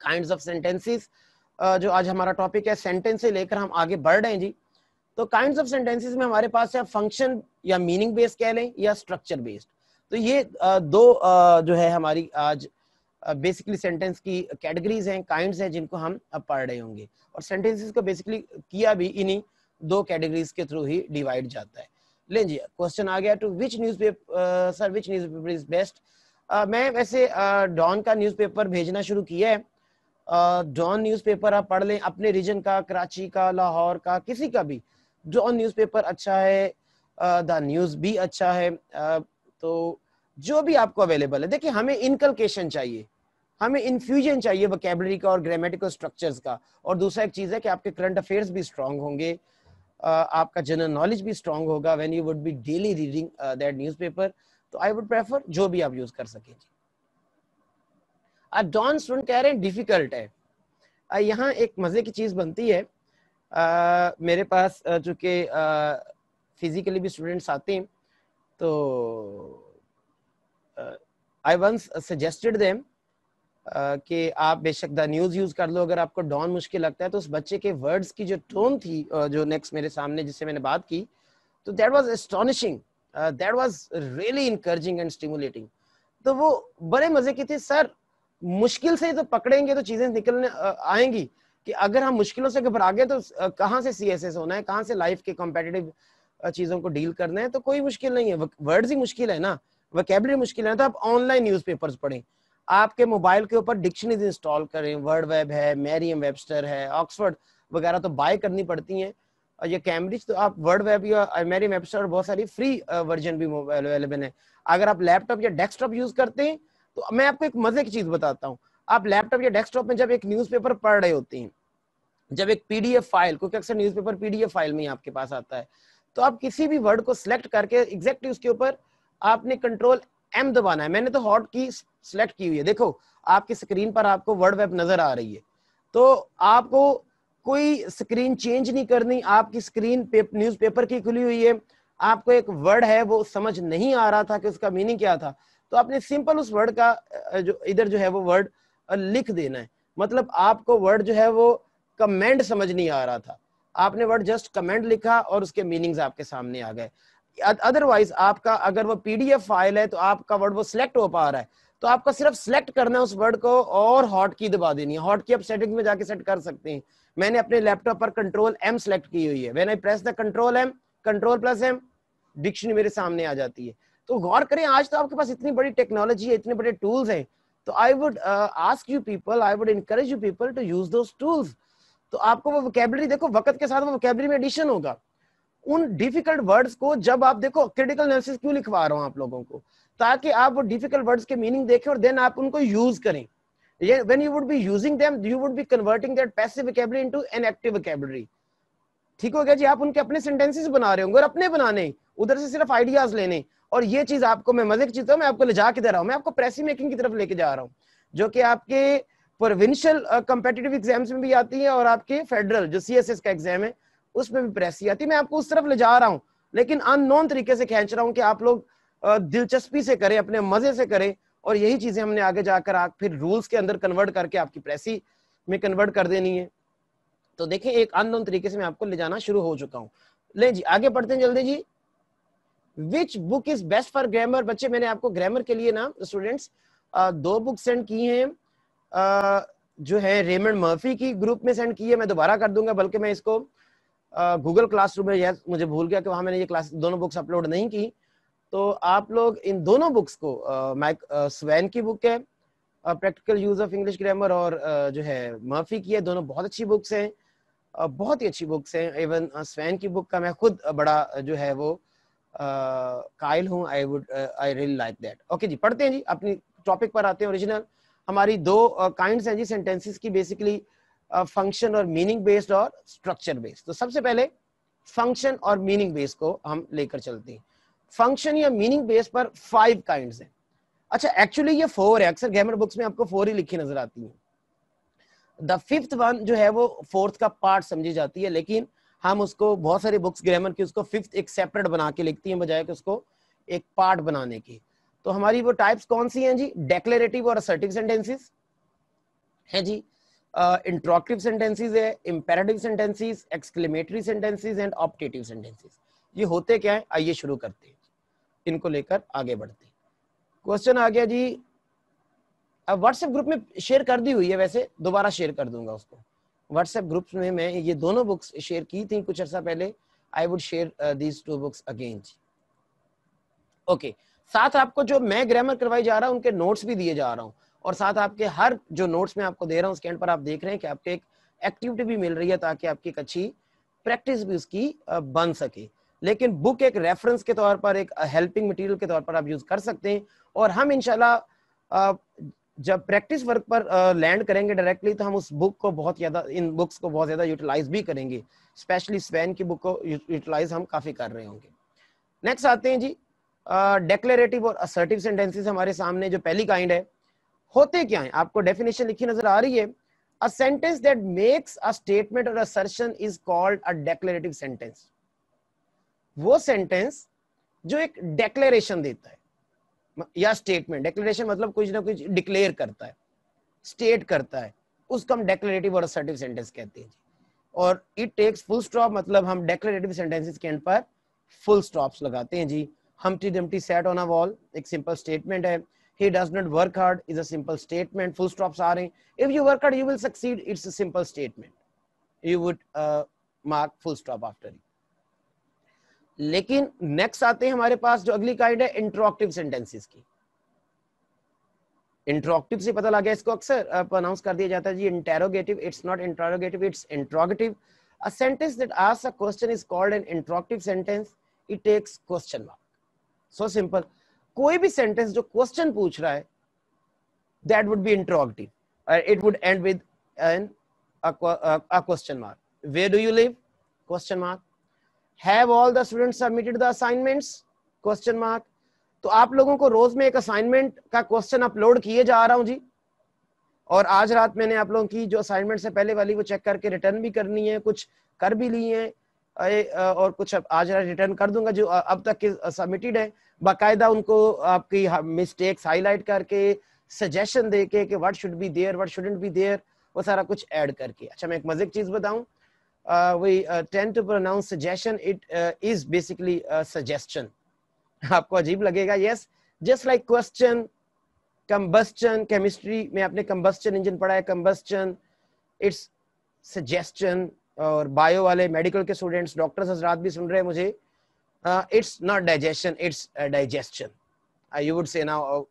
Kind of sentences जो आज हमारा टॉपिक है सेंटेंस से लेकर हम आगे बढ़ रहे हैं जी तो काइंड ऑफ सेंटेंसेस में हमारे पास है फंक्शन या मीनिंग बेस्ड कह लें या स्ट्रक्चर बेस्ड तो ये uh, दो uh, जो है हमारी आज बेसिकली uh, सेंटेंस की कैटेगरीज हैं काइंड्स हैं जिनको हम अब पढ़ रहे होंगे और सेंटेंसेस को बेसिकली किया भी इन्हीं दो कैटेगरीज के थ्रू ही डिवाइड जाता है ले जी क्वेश्चन आ गया to which newspaper sir which newspaper is best मैं वैसे डॉन uh, का न्यूज भेजना शुरू किया है डॉन न्यूज़पेपर आप पढ़ लें अपने रीजन का कराची का लाहौर का किसी का भी डॉन न्यूज़पेपर अच्छा है द न्यूज़ भी अच्छा है तो जो भी आपको अवेलेबल है देखिए हमें इनकलकेशन चाहिए हमें इन्फ्यूजन चाहिए वोकेबलरी का और ग्रामेटिकल स्ट्रक्चर्स का और दूसरा एक चीज़ है कि आपके करंट अफेयर्स भी स्ट्रांग होंगे आपका जनरल नॉलेज भी स्ट्रांग होगा when you would be daily reading that newspaper तो आई वुड प्रेफर जो भी आप यूज कर सकें जॉन स्टोन कह रहे हैं डिफिकल्ट है यहाँ एक मज़े की चीज़ बनती है आ, मेरे पास चूँकि फिजिकली भी स्टूडेंट्स आते हैं तो आई वंस सजेस्टेड देम कि आप बेशक द न्यूज़ यूज़ कर लो अगर आपको डॉन मुश्किल लगता है तो उस बच्चे के वर्ड्स की जो टोन थी जो नेक्स्ट मेरे सामने जिससे मैंने बात की तो that was astonishing that was really encouraging and stimulating तो वो बड़े मज़े की थी सर मुश्किल से तो पकड़ेंगे तो चीजें निकलने आएंगी कि अगर हम मुश्किलों से घबरा गए तो कहाँ से सी होना है कहाँ से लाइफ के कॉम्पिटेटिव चीजों को डील करना है तो कोई मुश्किल नहीं है वर्ड्स ही मुश्किल है ना वकेबलरी मुश्किल है तो आप ऑनलाइन न्यूज पढ़ें आपके मोबाइल के ऊपर डिक्शनरीज इंस्टॉल करें वर्ड वेब है मैरियम वेबस्टर है ऑक्सफर्ड वगैरह तो बाय करनी पड़ती हैं और ये कैम्ब्रिज तो आप वर्ड वेब या मैरियम वेबस्टर बहुत सारी फ्री वर्जन भी अवेलेबल है अगर आप लैपटॉप या डेस्कटॉप यूज करते हैं तो मैं आपको एक मजे की चीज बताता हूँ आप लैपटॉप या डेस्कटॉप में जब एक न्यूज़पेपर पढ़ रहे होते हैं जब एक पीडीएफ फाइल क्योंकि अक्सर न्यूज़पेपर पीडीएफ फाइल में ही आपके पास आता है तो आप किसी भी वर्ड को सिलेक्ट करके एग्जैक्टली उसके ऊपर आपने कंट्रोल एम दबाना है मैंने तो हॉट की सिलेक्ट की हुई है देखो आपकी स्क्रीन पर आपको वर्ड वेब नजर आ रही है तो आपको कोई स्क्रीन चेंज नहीं करनी आपकी स्क्रीन पेप, न्यूज़पेपर की खुली हुई है आपको एक वर्ड है वो समझ नहीं आ रहा था कि उसका मीनिंग क्या था तो आपने सिंपल उस वर्ड का जो इधर जो है वो वर्ड लिख देना है मतलब आपको वर्ड जो है वो कमेंट समझ नहीं आ रहा था आपने वर्ड जस्ट कमेंट लिखा और उसके मीनिंग्स आपके सामने आ गए अदरवाइज आपका अगर वो पीडीएफ फाइल है तो आपका वर्ड वो सिलेक्ट हो पा रहा है तो आपका सिर्फ सिलेक्ट करना है उस वर्ड को और हॉट की दबा देनी है हॉट की आप सेटिंग में जाके सेट कर सकते हैं मैंने अपने लैपटॉप पर कंट्रोल एम सेलेक्ट की हुई है when I press the control M control plus M dictionary मेरे सामने आ जाती है तो गौर करें आज तो आपके पास इतनी बड़ी टेक्नोलॉजी है इतने बड़े टूल्स हैं तो I would ask you people I would encourage you people to use दो टूल्स तो आपको वो वोकेबलरी देखो वक्त के साथ वो वोकेबलरी में एडिशन होगा उन डिफिकल्ट वर्ड्स को जब आप देखो क्रिटिकल एनालिसिस क्यों लिखवा रहा हूँ आप लोगों को ताकि आप वो डिफिकल्ट वर्ड्स के मीनिंग देखें और देन आप उनको यूज करें when you would be using them you would be converting that passive vocabulary into an active vocabulary ठीक हो गया जी आप उनके अपने सेंटेंसेस बना रहे होंगे और अपने बनाने उधर से सिर्फ आइडियाज लेने और ये चीज आपको मैं मजे की चीज तो मैं आपको ले जाके दे रहा हूँ मैं आपको प्रेसी मेकिंग की तरफ लेके जा रहा हूँ जो कि आपके प्रोविंशियल कम्पिटेटिव एग्जाम्स में भी आती है और आपके फेडरल जो सी का एग्जाम है उसमें भी प्रेसी आती है मैं आपको उस तरफ ले जा रहा हूँ लेकिन अननोन तरीके से खेच रहा हूँ कि आप लोग दिलचस्पी से करें अपने मजे से करें और यही चीजें हमने आगे जाकर आप फिर रूल्स के अंदर कन्वर्ट करके आपकी प्रेसी में कन्वर्ट कर देनी है तो देखें एक अननोन तरीके से मैं आपको ले जाना शुरू हो चुका हूँ ले जी आगे पढ़ते हैं जल्दी जी which book is best for grammar बच्चे मैंने आपको ग्रामर के लिए ना स्टूडेंट्स दो बुक सेंड की हैं जो है रेमंड मर्फी की ग्रुप में सेंड की है मैं दोबारा कर दूंगा बल्कि मैं इसको गूगल क्लासरूम में यार मुझे भूल गया कि वहां मैंने ये क्लास दोनों बुक्स अपलोड नहीं की तो आप लोग इन दोनों बुक्स को माइक स्वैन की बुक है practical use of English grammar और uh, जो है मर्फी की है दोनों बहुत अच्छी बुक्स हैं uh, बहुत ही अच्छी बुक्स हैं इवन स्वैन की बुक का मैं खुद बड़ा जो है वो कायल हूँ I would I really like that okay जी पढ़ते हैं जी अपनी टॉपिक पर आते हैं ओरिजिनल हमारी दो काइंड uh, हैं जी सेंटेंसेस की बेसिकली फंक्शन uh, और मीनिंग बेस्ड और स्ट्रक्चर बेस्ड तो सबसे पहले फंक्शन और मीनिंग बेस को हम लेकर चलते हैं फंक्शन या मीनिंग बेस पर फाइव काइंड हैं अच्छा एक्चुअली ये फोर है अक्सर ग्रामर बुक्स में आपको फोर ही लिखी नजर आती है द फिफ्थ वन जो है वो फोर्थ का पार्ट समझी जाती है लेकिन हम उसको बहुत सारी बुक्स ग्रामर की उसको फिफ्थ एक सेपरेट बना के लिखती हैं बजाय कि उसको एक पार्ट बनाने की तो हमारी वो टाइप्स कौन सी हैं जी डेक्लेरेटिव और असर्टिव सेंटेंसेस हैं जी इंट्रोक्टिव सेंटेंसेस है imperative sentences exclamatory sentences and optative sentences ये होते क्या है आइए शुरू करते हैं इनको लेकर आगे बढ़ते हैं क्वेश्चन आ गया जी व्हाट्सएप ग्रुप में शेयर कर दी हुई है वैसे दोबारा शेयर कर दूंगा उसको व्हाट्सएप ग्रुप्स में मैं ये दोनों बुक्स शेयर की थी कुछ अर्सा पहले I would share these two books again जी ओके साथ आपको जो मैं ग्रामर करवाई जा रहा हूँ उनके नोट्स भी दिए जा रहा हूँ और साथ आपके हर जो नोट्स में आपको दे रहा हूँ उसके एंड पर आप देख रहे हैं कि आपके एक एक्टिविटी भी मिल रही है ताकि आपकी एक अच्छी प्रैक्टिस भी उसकी uh, बन सके लेकिन बुक एक रेफरेंस के तौर पर एक हेल्पिंग मटेरियल के तौर पर आप यूज कर सकते हैं और हम इनशाला uh, जब प्रैक्टिस वर्क पर लैंड uh, करेंगे डायरेक्टली तो हम उस बुक को बहुत ज्यादा इन बुक्स को बहुत ज्यादा यूटिलाइज भी करेंगे स्पेशली स्वैन की बुक को यूटिलाइज हम काफी कर रहे होंगे नेक्स्ट आते हैं जी डेक्लेरेटिव uh, और असर्टिव सेंटेंसेस हमारे सामने जो पहली काइंड है होते क्या है आपको डेफिनेशन लिखी नजर आ रही है a sentence that makes a statement or assertion is called a declarative sentence वो सेंटेंस जो एक डेक्लेरेशन देता है या स्टेटमेंट डिक्लेरेशन मतलब कुछ ना कुछ डिक्लेयर करता है स्टेट करता है उसको हम डेक्लेटिव और असर्टिव सेंटेंस कहते हैं और इट टेक्स फुल स्टॉप मतलब हम डेक्लेटिव सेंटेंसेस के एंड पर फुल स्टॉप्स लगाते हैं जी humpty dumpty sat on a wall एक सिंपल स्टेटमेंट है he does not work hard is a simple statement full stops आ रहे हैं if you work hard you will succeed it's a simple statement you would mark full stop after it लेकिन next आते हैं हमारे पास जो अगली काइंड है इंट्रोक्टिव सेंटेंसेस की इंट्रोक्टिव से पता लग इसको अक्सर अनाउंस कर दिया जाता है जी interrogative it's not interrogative it's interrogative a sentence that asks a question is called an interrogative sentence it takes question mark so simple कोई भी सेंटेंस जो क्वेश्चन पूछ रहा है that would be interrogative it would end with an a question mark where do you live question mark have all the student submitted the assignments question mark तो आप लोगों को रोज में एक असाइनमेंट का क्वेश्चन अपलोड किए जा रहा हूं जी और आज रात मैंने आप लोगों की जो असाइनमेंट से पहले वाली वो चेक करके रिटर्न भी करनी है कुछ कर भी ली है और कुछ आज रात रिटर्न कर दूंगा जो अब तक के सबमिटेड है बाकायदा उनको आपकी मिस्टेक्स हाईलाइट करके सजेशन देके के कि what should be there what shouldn't be there वो सारा कुछ ऐड करके अच्छा मैं एक मजे चीज़ बताऊं Uh, we uh, tend to pronounce suggestion. It uh, is basically a suggestion. आपको अजीब लगेगा yes just like question combustion chemistry में आपने combustion engine पढ़ा combustion it's suggestion और bio वाले medical के स्टूडेंट्स डॉक्टर्स हजरात भी सुन रहे हैं मुझे It's not digestion. you would say now, say now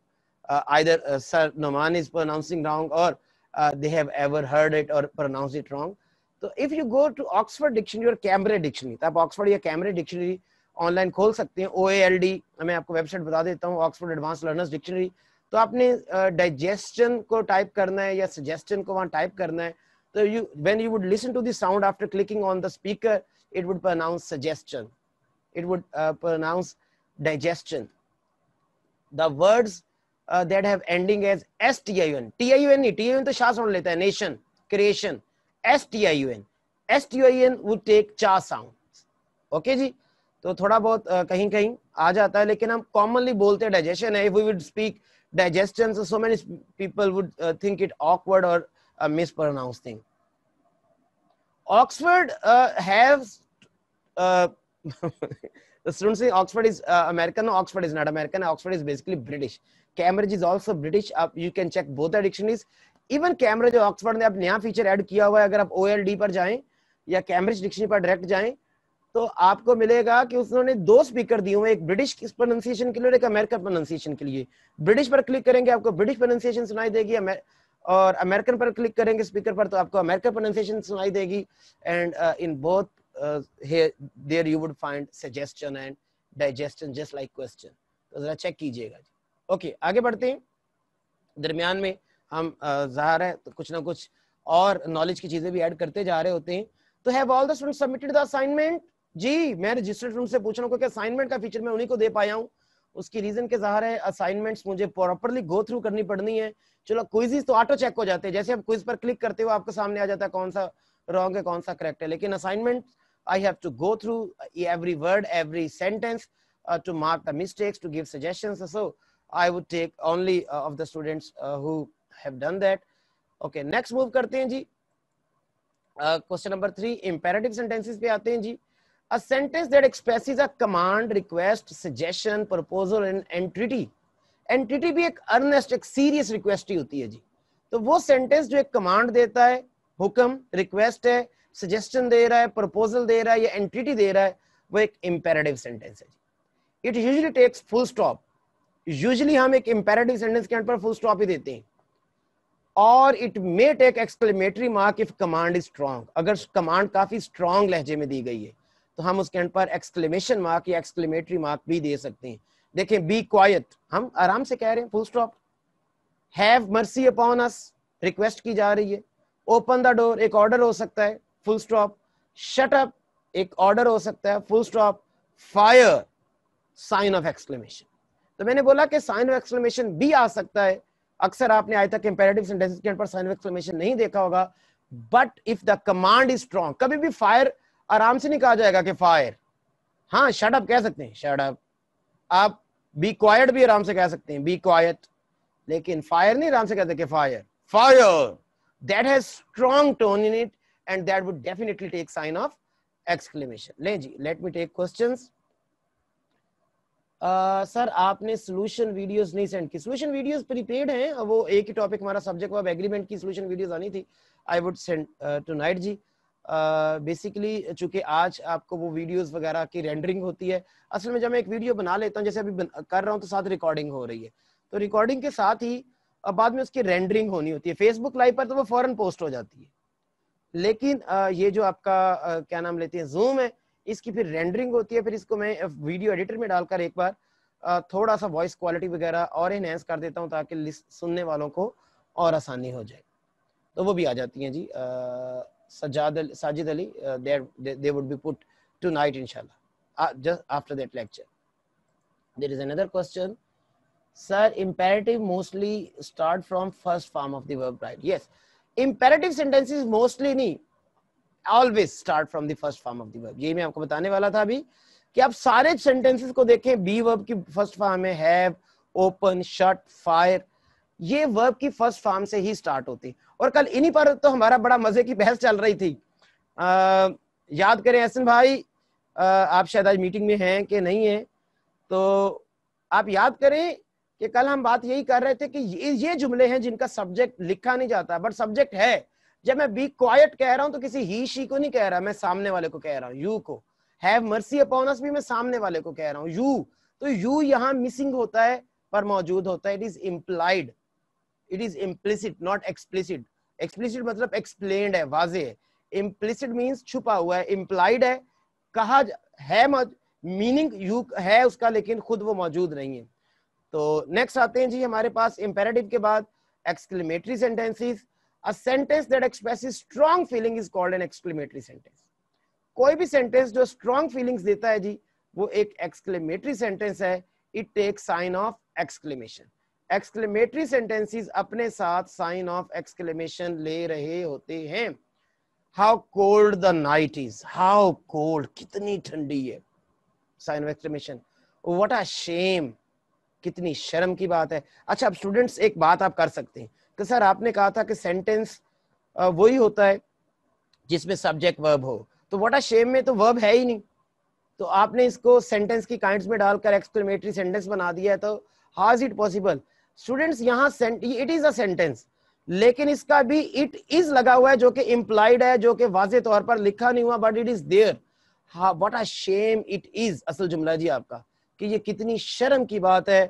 either uh, sir noman is pronouncing wrong or uh, they have ever heard it or pronounced it wrong तो if you go to Oxford dictionary or Cambridge dictionary तो आप Oxford या कैमरे dictionary online खोल सकते हैं O L D मैं आपको वेबसाइट बता देता हूँ ऑक्सफर्ड एडवांस लर्नर्स डिक्शनरी तो आपने डाइजेस्टन uh, को टाइप करना है या सजेस्टन को वहां टाइप करना है तो you when you would listen to this sound after clicking on the speaker it would pronounce suggestion it would pronounce digestion. The words uh, that have ending as S-T-I-N. T-I-N नहीं, T-I-N तो शाह सुन लेता है, nation, creation. STIUN. STIUN would take cha sounds. Okay, ji? So, thoda bahut kahin kahin aaja aata hai. Lekin hum commonly bolte digestion If we would speak digestion, so, many people would think it awkward or a mispronounced thing. Oxford has... the students say Oxford is uh, American. Oxford is not American. Oxford is basically British. Cambridge is also British. you can check both the dictionaries. Even Cambridge जो Oxford ने अब नया feature add किया हुआ है अगर आप ओ पर जाएं या कैम्ब्रिज डिक्शनरी पर डायरेक्ट जाएं तो आपको मिलेगा कि उसने दो स्पीकर दिए हुए एक ब्रिटिश प्रोनाउंसिएशन के लिए और एक अमेरिकन प्रोनाउंसिएशन के लिए ब्रिटिश पर क्लिक करेंगे आपको ब्रिटिश प्रोनाउंसिएशन सुनाई देगी और अमेरिकन पर क्लिक करेंगे स्पीकर पर तो आपको अमेरिकन प्रोनाउंसिएशन सुनाई देगी and in both there you would find suggestion and digestion just like question तो जरा चेक कीजिएगा ओके okay, आगे बढ़ते हैं दरमियान में हम ज़ाहिर है तो कुछ ना कुछ और नॉलेज की चीज़ें भी ऐड करते जा रहे होते हैं तो have all the student submitted the assignment जी मैं रजिस्टर्ड रूम से पूछ रहा हूँ असाइनमेंट का फीचर मैं उन्हीं को दे पाया हूँ उसकी रीजन के ज़ाहिर है असाइनमेंट्स मुझे प्रॉपरली गो थ्रू करनी पड़नी है चलो क्विजीज तो ऑटो चेक हो जाते हैं जैसे आप क्विज पर क्लिक करते हो आपके सामने आ जाता है कौन सा रॉन्ग है कौन सा करेक्ट है लेकिन assignment I have to go through every word every sentence to mark the mistakes to give suggestions so I would take only of the students who have done that okay next move करते हैं जी question number three imperative sentences पे आते हैं जी a sentence that expresses a command request suggestion proposal and entreaty entreaty भी एक earnest एक serious request ही होती है जी तो वो sentence जो एक command देता है हुक्म request है suggestion दे रहा है proposal दे रहा है या entreaty दे रहा है वो एक imperative sentence है जी it usually takes full stop usually हम एक imperative sentence के अंदर पर full stop ही देते हैं और it may take exclamatory mark if command is strong अगर कमांड काफी स्ट्रॉन्ग लहजे में दी गई है तो हम उसके एंड पर एक्सक्लेमेशन मार्क या एक्सक्लेमेटरी मार्क भी दे सकते हैं देखें बी क्वाइट हम आराम से कह रहे हैं full stop have mercy upon us request की जा रही है ओपन द डोर एक ऑर्डर हो सकता है फुल स्टॉप शट अप एक ऑर्डर हो सकता है full stop fire sign of exclamation तो मैंने बोला कि साइन ऑफ एक्सक्लेमेशन भी आ सकता है अक्सर आपने आज तक इंपेरेटिव सेंटेंसेस के एंड पर साइन एक्सक्लेमेशन नहीं देखा होगा but if the command is strong कभी भी फायर आराम से नहीं कहा जाएगा कि फायर हाँ शट अप कह सकते हैं शट अप आप बी क्वाइट भी आराम से कह सकते हैं बी क्वाइट लेकिन फायर नहीं आराम से कहते fire fire that has strong tone in it and that would definitely take sign of exclamation ले जी let me take questions sir uh, आपने सोल्यूशन वीडियोस नहीं सेंड की सोल्यूशन वीडियोस प्रीपेड हैं वो एक ही टॉपिक हमारा सब्जेक्ट हुआ एग्रीमेंट की सोल्यूशन वीडियोस आनी थी I would send tonight जी बेसिकली uh, चूंकि आज आपको वो वीडियोस वगैरह की रेंडरिंग होती है असल में जब मैं एक वीडियो बना लेता हूँ जैसे अभी कर रहा हूँ तो साथ रिकॉर्डिंग हो रही है तो रिकॉर्डिंग के साथ ही बाद में उसकी रेंडरिंग होनी होती है फेसबुक लाइव पर तो वो फॉरन पोस्ट हो जाती है लेकिन uh, ये जो आपका uh, क्या नाम लेते हैं जूम है इसकी फिर रेंडरिंग होती है फिर इसको मैं वीडियो एडिटर में डालकर एक बार थोड़ा सा वॉइस क्वालिटी वगैरह और इनहेंस कर देता हूँ ताकि सुनने वालों को और आसानी हो जाए तो वो भी आ जाती हैं जी Sajjad Sajid Ali they would be put tonight इनशाला just after that lecture there is another question sir imperative mostly start from first form of verb right yes imperative sentences mostly नहीं always start from the first form of the verb यही मैं आपको बताने वाला था अभी कि आप सारे सेंटेंसेस को देखें बी वर्ब की फर्स्ट फॉर्म है हैव ओपन शट फायर ये वर्ब की फर्स्ट फॉर्म से ही स्टार्ट होती और कल इन्हीं पर तो हमारा बड़ा मजे की बहस चल रही थी आ, याद करें एसन भाई आ, आप शायद आज मीटिंग में हैं कि नहीं है तो आप याद करें कि कल हम बात यही कर रहे थे कि ये ये जुमले हैं जिनका सब्जेक्ट लिखा नहीं जाता बट सब्जेक्ट है जब मैं बी क्वाइट कह रहा हूं तो किसी ही शी को नहीं कह रहा मैं सामने वाले को कह रहा हूँ यू को हैव मर्सी अपॉनस भी मैं सामने वाले को कह रहा हूँ यू तो यू यहाँ मिसिंग होता है पर मौजूद होता है it is implied it is implicit not explicit explicit मतलब एक्सप्लेन है वाजे है इम्प्लिसिट मीन्स छुपा हुआ है इम्प्लाइड है कहा है मीनिंग यू है उसका लेकिन खुद वो मौजूद नहीं है तो नेक्स्ट आते हैं जी हमारे पास इम्पेरेटिव के बाद exclamatory sentences a sentence that expresses strong feeling is called an exclamatory sentence कोई भी sentence जो strong feelings देता है जी वो एक exclamatory sentence है it takes sign of exclamation exclamatory sentences अपने साथ sign of exclamation ले रहे होते हैं how cold the night is how cold कितनी ठंडी है sign of exclamation what a shame कितनी शर्म की बात है अच्छा अब स्टूडेंट्स एक बात आप कर सकते हैं कि तो सर आपने कहा था कि सेंटेंस वही होता है जिसमें सब्जेक्ट वर्ब हो तो वॉट आर शेम में तो वर्ब है ही नहीं तो आपने इसको सेंटेंस की काइंड्स में डालकर एक्सक्लेमेटरी सेंटेंस बना दिया है तो how is it possible students यहाँ इट इज अटेंस लेकिन इसका भी इट इज लगा हुआ है जो कि इम्प्लाइड है जो कि वाजे तौर पर लिखा नहीं हुआ बट इट इज देयर हा what a shame it is असल जुमला जी आपका कि ये कितनी शर्म की बात है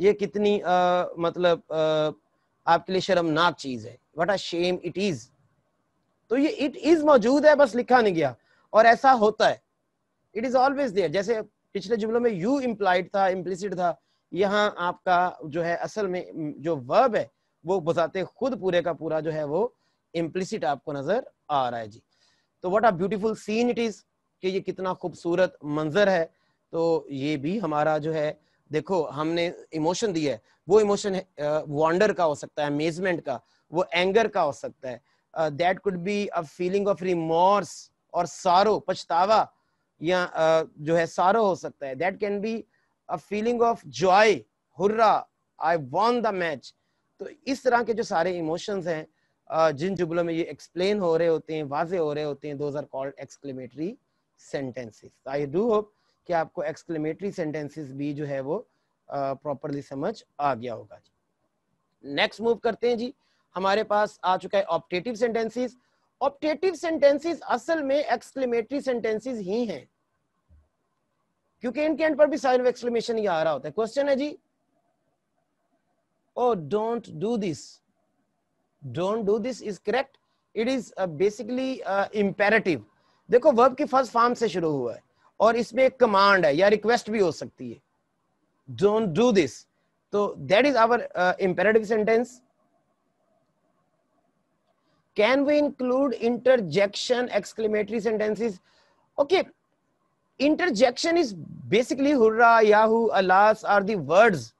ये कितनी आ, मतलब आ, आपके लिए शर्मनाक चीज है what a shame it is तो ये इट इज मौजूद है बस लिखा नहीं गया और ऐसा होता है इट इज ऑलवेज देयर जैसे पिछले जुमलों में यू इम्प्लाइड था इम्प्लिसिट था यहाँ आपका जो है असल में जो वर्ब है वो बताते खुद पूरे का पूरा जो है वो इम्प्लिसिट आपको नजर आ रहा है जी तो what a beautiful scene it is कि ये कितना खूबसूरत मंजर है तो ये भी हमारा जो है देखो हमने इमोशन दिया है वो इमोशन वॉन्डर का हो सकता है अमेजमेंट का वो एंगर का हो सकता है that could be a feeling of remorse or sorrow पछतावा या uh, जो है सारो हो सकता है that can be a feeling of joy hurrah I won the match तो इस तरह के जो सारे इमोशंस हैं जिन जुबलों में ये एक्सप्लेन हो रहे होते हैं वाजे हो रहे होते हैं those are called exclamatory sentences I do hope कि आपको एक्सक्लेमेटरी सेंटेंसेस भी जो है वो प्रॉपरली समझ आ गया होगा जी नेक्स्ट मूव करते हैं जी हमारे पास आ चुका है ऑप्टेटिव सेंटेंसेस ऑप्टेटिव सेंटेंसेस असल में एक्सक्लेमेटरी सेंटेंसेस ही हैं क्योंकि इनके एंड पर भी साइन ऑफ एक्सक्लेमेशन ही आ रहा होता है क्वेश्चन है जी oh don't do this don't do this is correct it is basically imperative देखो वर्ब की फर्स्ट फॉर्म से शुरू हुआ है और इसमें एक कमांड है या रिक्वेस्ट भी हो सकती है डोंट डू दिस तो that is our imperative sentence can we include interjection exclamatory sentences okay interjection is basically hurrah yahoo alas are the words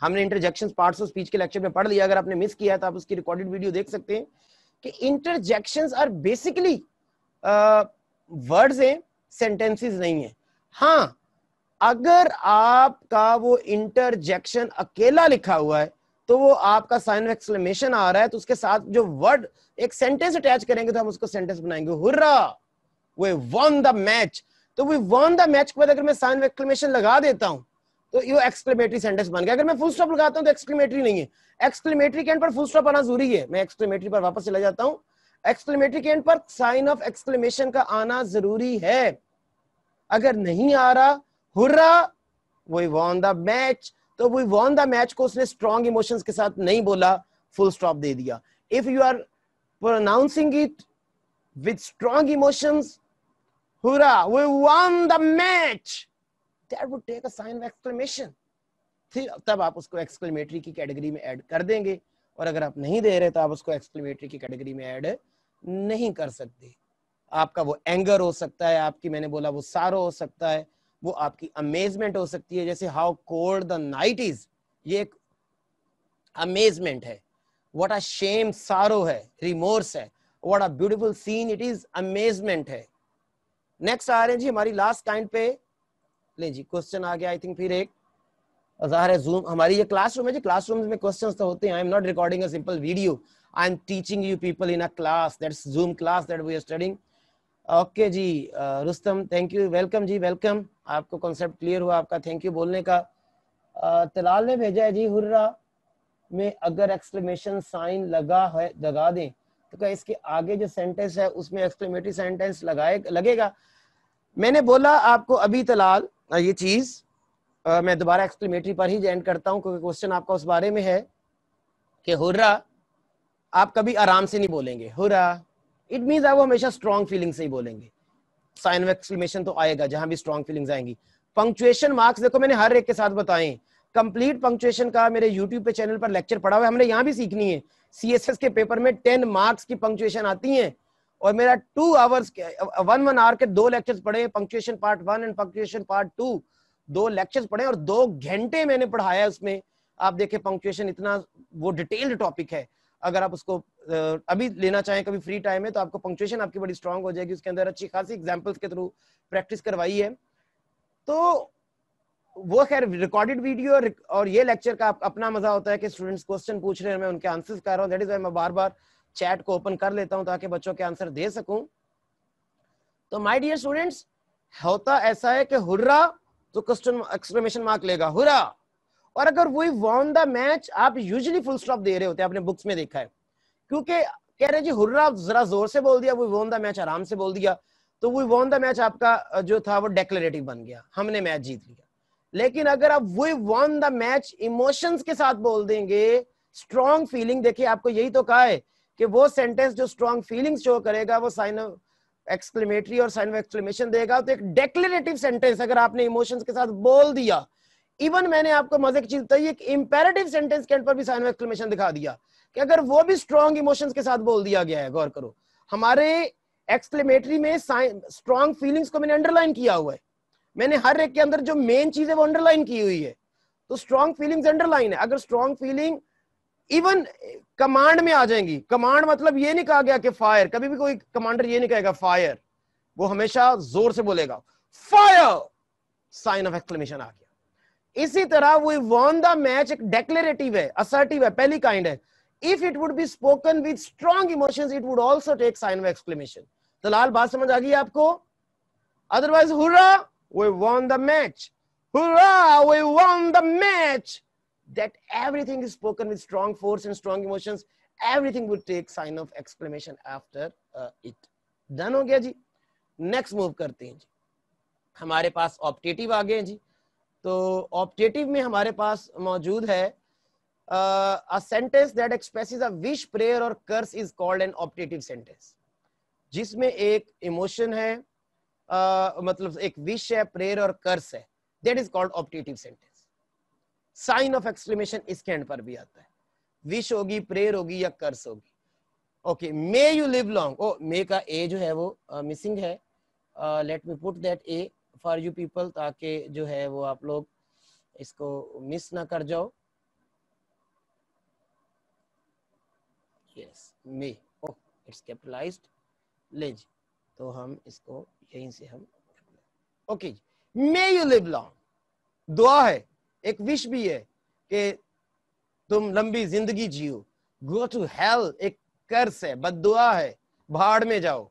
हमने इंटरजेक्शन पार्ट्स ऑफ स्पीच के लेक्चर में पढ़ लिया अगर आपने मिस किया तो आप उसकी रिकॉर्डेड वीडियो देख सकते हैं कि इंटरजेक्शन आर बेसिकली वर्ड्स हैं सेंटेंसेस नहीं है हाँ अगर आपका वो इंटरजेक्शन अकेला लिखा हुआ है तो वो आपका साइन ऑफ एक्सप्लेनेशन आ रहा है तो उसके साथ जो वर्ड एक सेंटेंस अटैच करेंगे तो हम उसको सेंटेंस बनाएंगे hurrah we won the match तो वे वन द मैच के बाद अगर मैं साइन ऑफ एक्सप्लेनेशन लगा देता हूं तो ये एक्सक्लेमेटरी सेंटेंस बन गया अगर मैं फुल स्टॉप लगाता हूं तो एक्सक्लेमेटरी नहीं है एक्सक्लेमेटरी के एंड पर फुल स्टॉप आना जरूरी है मैं एक्सक्लेमेटरी पर वापस चला जाता हूं एक्सक्लेमेटरी के एंड पर साइन ऑफ एक्सक्लेमेशन का आना जरूरी है अगर नहीं आ रहा hurrah we won the match तो वी वॉन द मैच को उसने स्ट्रॉन्ग इमोशन के साथ नहीं बोला फुल स्टॉप दे दिया if you are pronouncing it with strong emotions hurrah we won the match that would take a sign of exclamation फिर तब आप उसको एक्सक्लेमेटरी की कैटेगरी में ऐड कर देंगे और अगर आप नहीं दे रहे तो आप उसको एक्सक्लेमेटरी की कैटेगरी में ऐड नहीं कर सकते आपका वो एंगर हो सकता है आपकी मैंने बोला वो सारो हो सकता है वो आपकी अमेजमेंट हो सकती है जैसे how cold the night is ये एक अमेजमेंट है वट आ शेम सारो है रिमोर्स है what a beautiful scene it is amazement है नेक्स्ट आ रहे हैं जी हमारी लास्ट काइंड पे ले जी क्वेश्चन आ गया आई थिंक फिर एक जाहिर है जूम हमारी ये क्लासरूम है जी क्लासरूम में क्वेश्चंस तो होते हैं I am not recording a simple video I am teaching you people in a class that's Zoom class that we are studying okay जी रुस्तम थैंक यू वेलकम जी वेलकम आपको कॉन्सेप्ट क्लियर हुआ आपका thank you बोलने का तलाल ने भेजा है जी हुर्रा में अगर एक्सक्लेमेशन साइन लगा है लगा दें तो क्या इसके आगे जो सेंटेंस है उसमें एक्सक्लेमेटरी सेंटेंस लगाए लगेगा मैंने बोला आपको अभी तलाल ये चीज़ मैं दोबारा एक्सक्लेमेटरी पर ही एंड करता हूँ क्योंकि क्वेश्चन आपका उस बारे में है कि हुर्रा आप कभी आराम से नहीं बोलेंगे हुर्रा इट मीन आप हमेशा स्ट्रॉन्ग फीलिंग से ही बोलेंगे साइन ऑफ एक्सक्लेमेशन तो आएगा जहां भी स्ट्रॉन्ग फीलिंग आएंगी पंक्चुएशन मार्क्स देखो मैंने हर एक के साथ बताए कंप्लीट पंक्चुएशन का मेरे यूट्यूब पे चैनल पर लेक्चर पढ़ा हुआ है हमने यहाँ भी सीखनी है सीएसएस के पेपर में टेन मार्क्स की पंक्चुएशन आती है और मेरा two hours one one hour के दो लेक्चर्स पढ़े punctuation part one and punctuation part two दो लेक्चर्स पढ़े और दो घंटे मैंने पढ़ाया उसमें आप देखे पंक्चुएशन इतना वो डिटेल्ड टॉपिक है अगर आप उसको अभी लेना चाहें कभी फ्री टाइम है तो आपको पंक्चुएशन आपकी बड़ी स्ट्रांग हो जाएगी उसके अंदर अच्छी खासी एग्जाम्पल्स के थ्रू प्रैक्टिस करवाई है तो वो खैर रिकॉर्डेड वीडियो और ये लेक्चर का अपना मजा होता है कि स्टूडेंट्स क्वेश्चन पूछ रहे हैं मैं उनके आंसर्स कर रहा हूँ मैं बार बार चैट को ओपन कर लेता हूँ ताकि बच्चों के आंसर दे सकूँ तो माय डियर स्टूडेंट्स होता ऐसा है कि हुर्रा तो क्वेश्चन एक्सप्लेमेशन मार्क लेगा हुर्रा और अगर वही वॉन द मैच आप यूजली फुल स्टॉप दे रहे होते हैं आपने बुक्स में देखा है क्योंकि कह रहे जी हुर्रा जरा जोर से बोल दिया वी वॉन द मैच आराम से बोल दिया तो वो वॉन द मैच आपका जो था वो डेक्लेटिव बन गया हमने मैच जीत लिया लेकिन अगर आप वही वॉन द मैच इमोशंस के साथ बोल देंगे स्ट्रॉन्ग फीलिंग देखिए आपको यही तो कहा है कि वो सेंटेंस जो स्ट्रॉन्ग फीलिंग शो करेगा वो साइन ऑफ एक्सक्लेमेटरी और साइन ऑफ एक्सक्लेमेशन देगा तो एक डेक्लेटिव सेंटेंस अगर आपने इमोशंस के साथ बोल दिया इवन मैंने आपको मजे की चीज बताई एक इंपेरेटिव सेंटेंस के पर भी साइन एक्सक्लेमेशन दिखा दिया कि अगर वो भी स्ट्रॉन्ग इमोशंस के साथ बोल दिया गया है गौर करो हमारे एक्सक्लेमेटरी में स्ट्रॉन्ग फीलिंग्स को मैंने अंडरलाइन किया हुआ है मैंने हर एक के अंदर जो मेन चीज है वो अंडरलाइन की हुई है तो स्ट्रॉन्ग फीलिंग्स अंडरलाइन है अगर स्ट्रॉन्ग फीलिंग इवन कमांड में आ जाएंगी कमांड मतलब ये नहीं कहा गया कि फायर कभी भी कोई कमांडर ये नहीं कहेगा फायर वो हमेशा जोर से बोलेगा फायर साइन ऑफ एक्सक्लेमेशन आ गया इसी तरह वी वॉन द मैच एक डेक्लेरेटिव है असर्टिव है पहली काइंड है if it would be spoken with strong emotions it would also take sign of exclamation तो लाल बात समझ आ गई आपको otherwise hurrah we won the match hurrah we won the match that everything is spoken with strong force and strong emotions everything would take sign of exclamation after it done हो गया जी next move करते हैं जी हमारे पास optative आ गए जी तो optative में हमारे पास मौजूद है a sentence that expresses a wish prayer और curse is called an optative sentence जिसमें एक इमोशन है uh, मतलब एक विश है प्रेयर और कर्स है that is called optative sentence sign of exclamation इसके एंड पर भी आता है विश होगी प्रेयर होगी या कर्स होगी okay may you live long O may का ए जो है वो मिसिंग uh, है let me put that a for you people ताकि जो है वो आप लोग इसको मिस ना कर जाओ yes may O it's capitalised ले जी तो हम इसको यहीं से हम ओके जी मे यू लिव लॉन्ग दुआ है एक विश भी है कि तुम लंबी जिंदगी जियो गो टू हेल एक कर्स है बददुआ है भाड़ में जाओ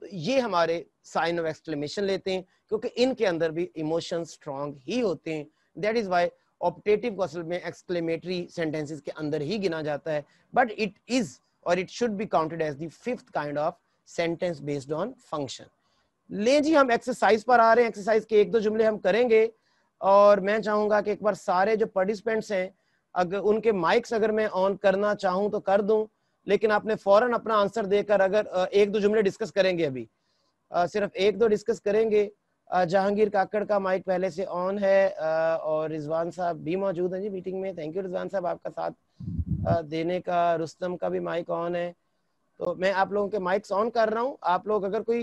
तो ये हमारे साइन ऑफ एक्सप्लेमेशन लेते हैं क्योंकि इनके अंदर भी इमोशन स्ट्रॉन्ग ही होते हैं दैट इज वाई ऑप्टेटिव कौशल में एक्सक्लेमेटरी सेंटेंसेस के अंदर ही गिना जाता है बट इट इज और it should be counted as the fifth kind of sentence based on function ले जी हम एक्सरसाइज पर आ रहे हैं एक्सरसाइज के एक दो जुमले हम करेंगे और मैं चाहूंगा कि एक बार सारे जो पार्टिसिपेंट्स हैं अगर उनके माइक्स अगर मैं ऑन करना चाहूं तो कर दूं लेकिन आपने फौरन अपना आंसर देकर अगर एक दो जुमले डिस्कस करेंगे अभी सिर्फ एक दो डिस्कस करेंगे जहांगीर काकड़ का माइक पहले से ऑन है और रिजवान साहब भी मौजूद हैं जी मीटिंग में थैंक यू रिजवान साहब आपका साथ देने का रुस्तम का भी माइक ऑन है तो मैं आप लोगों के माइक्स ऑन कर रहा हूँ आप लोग अगर कोई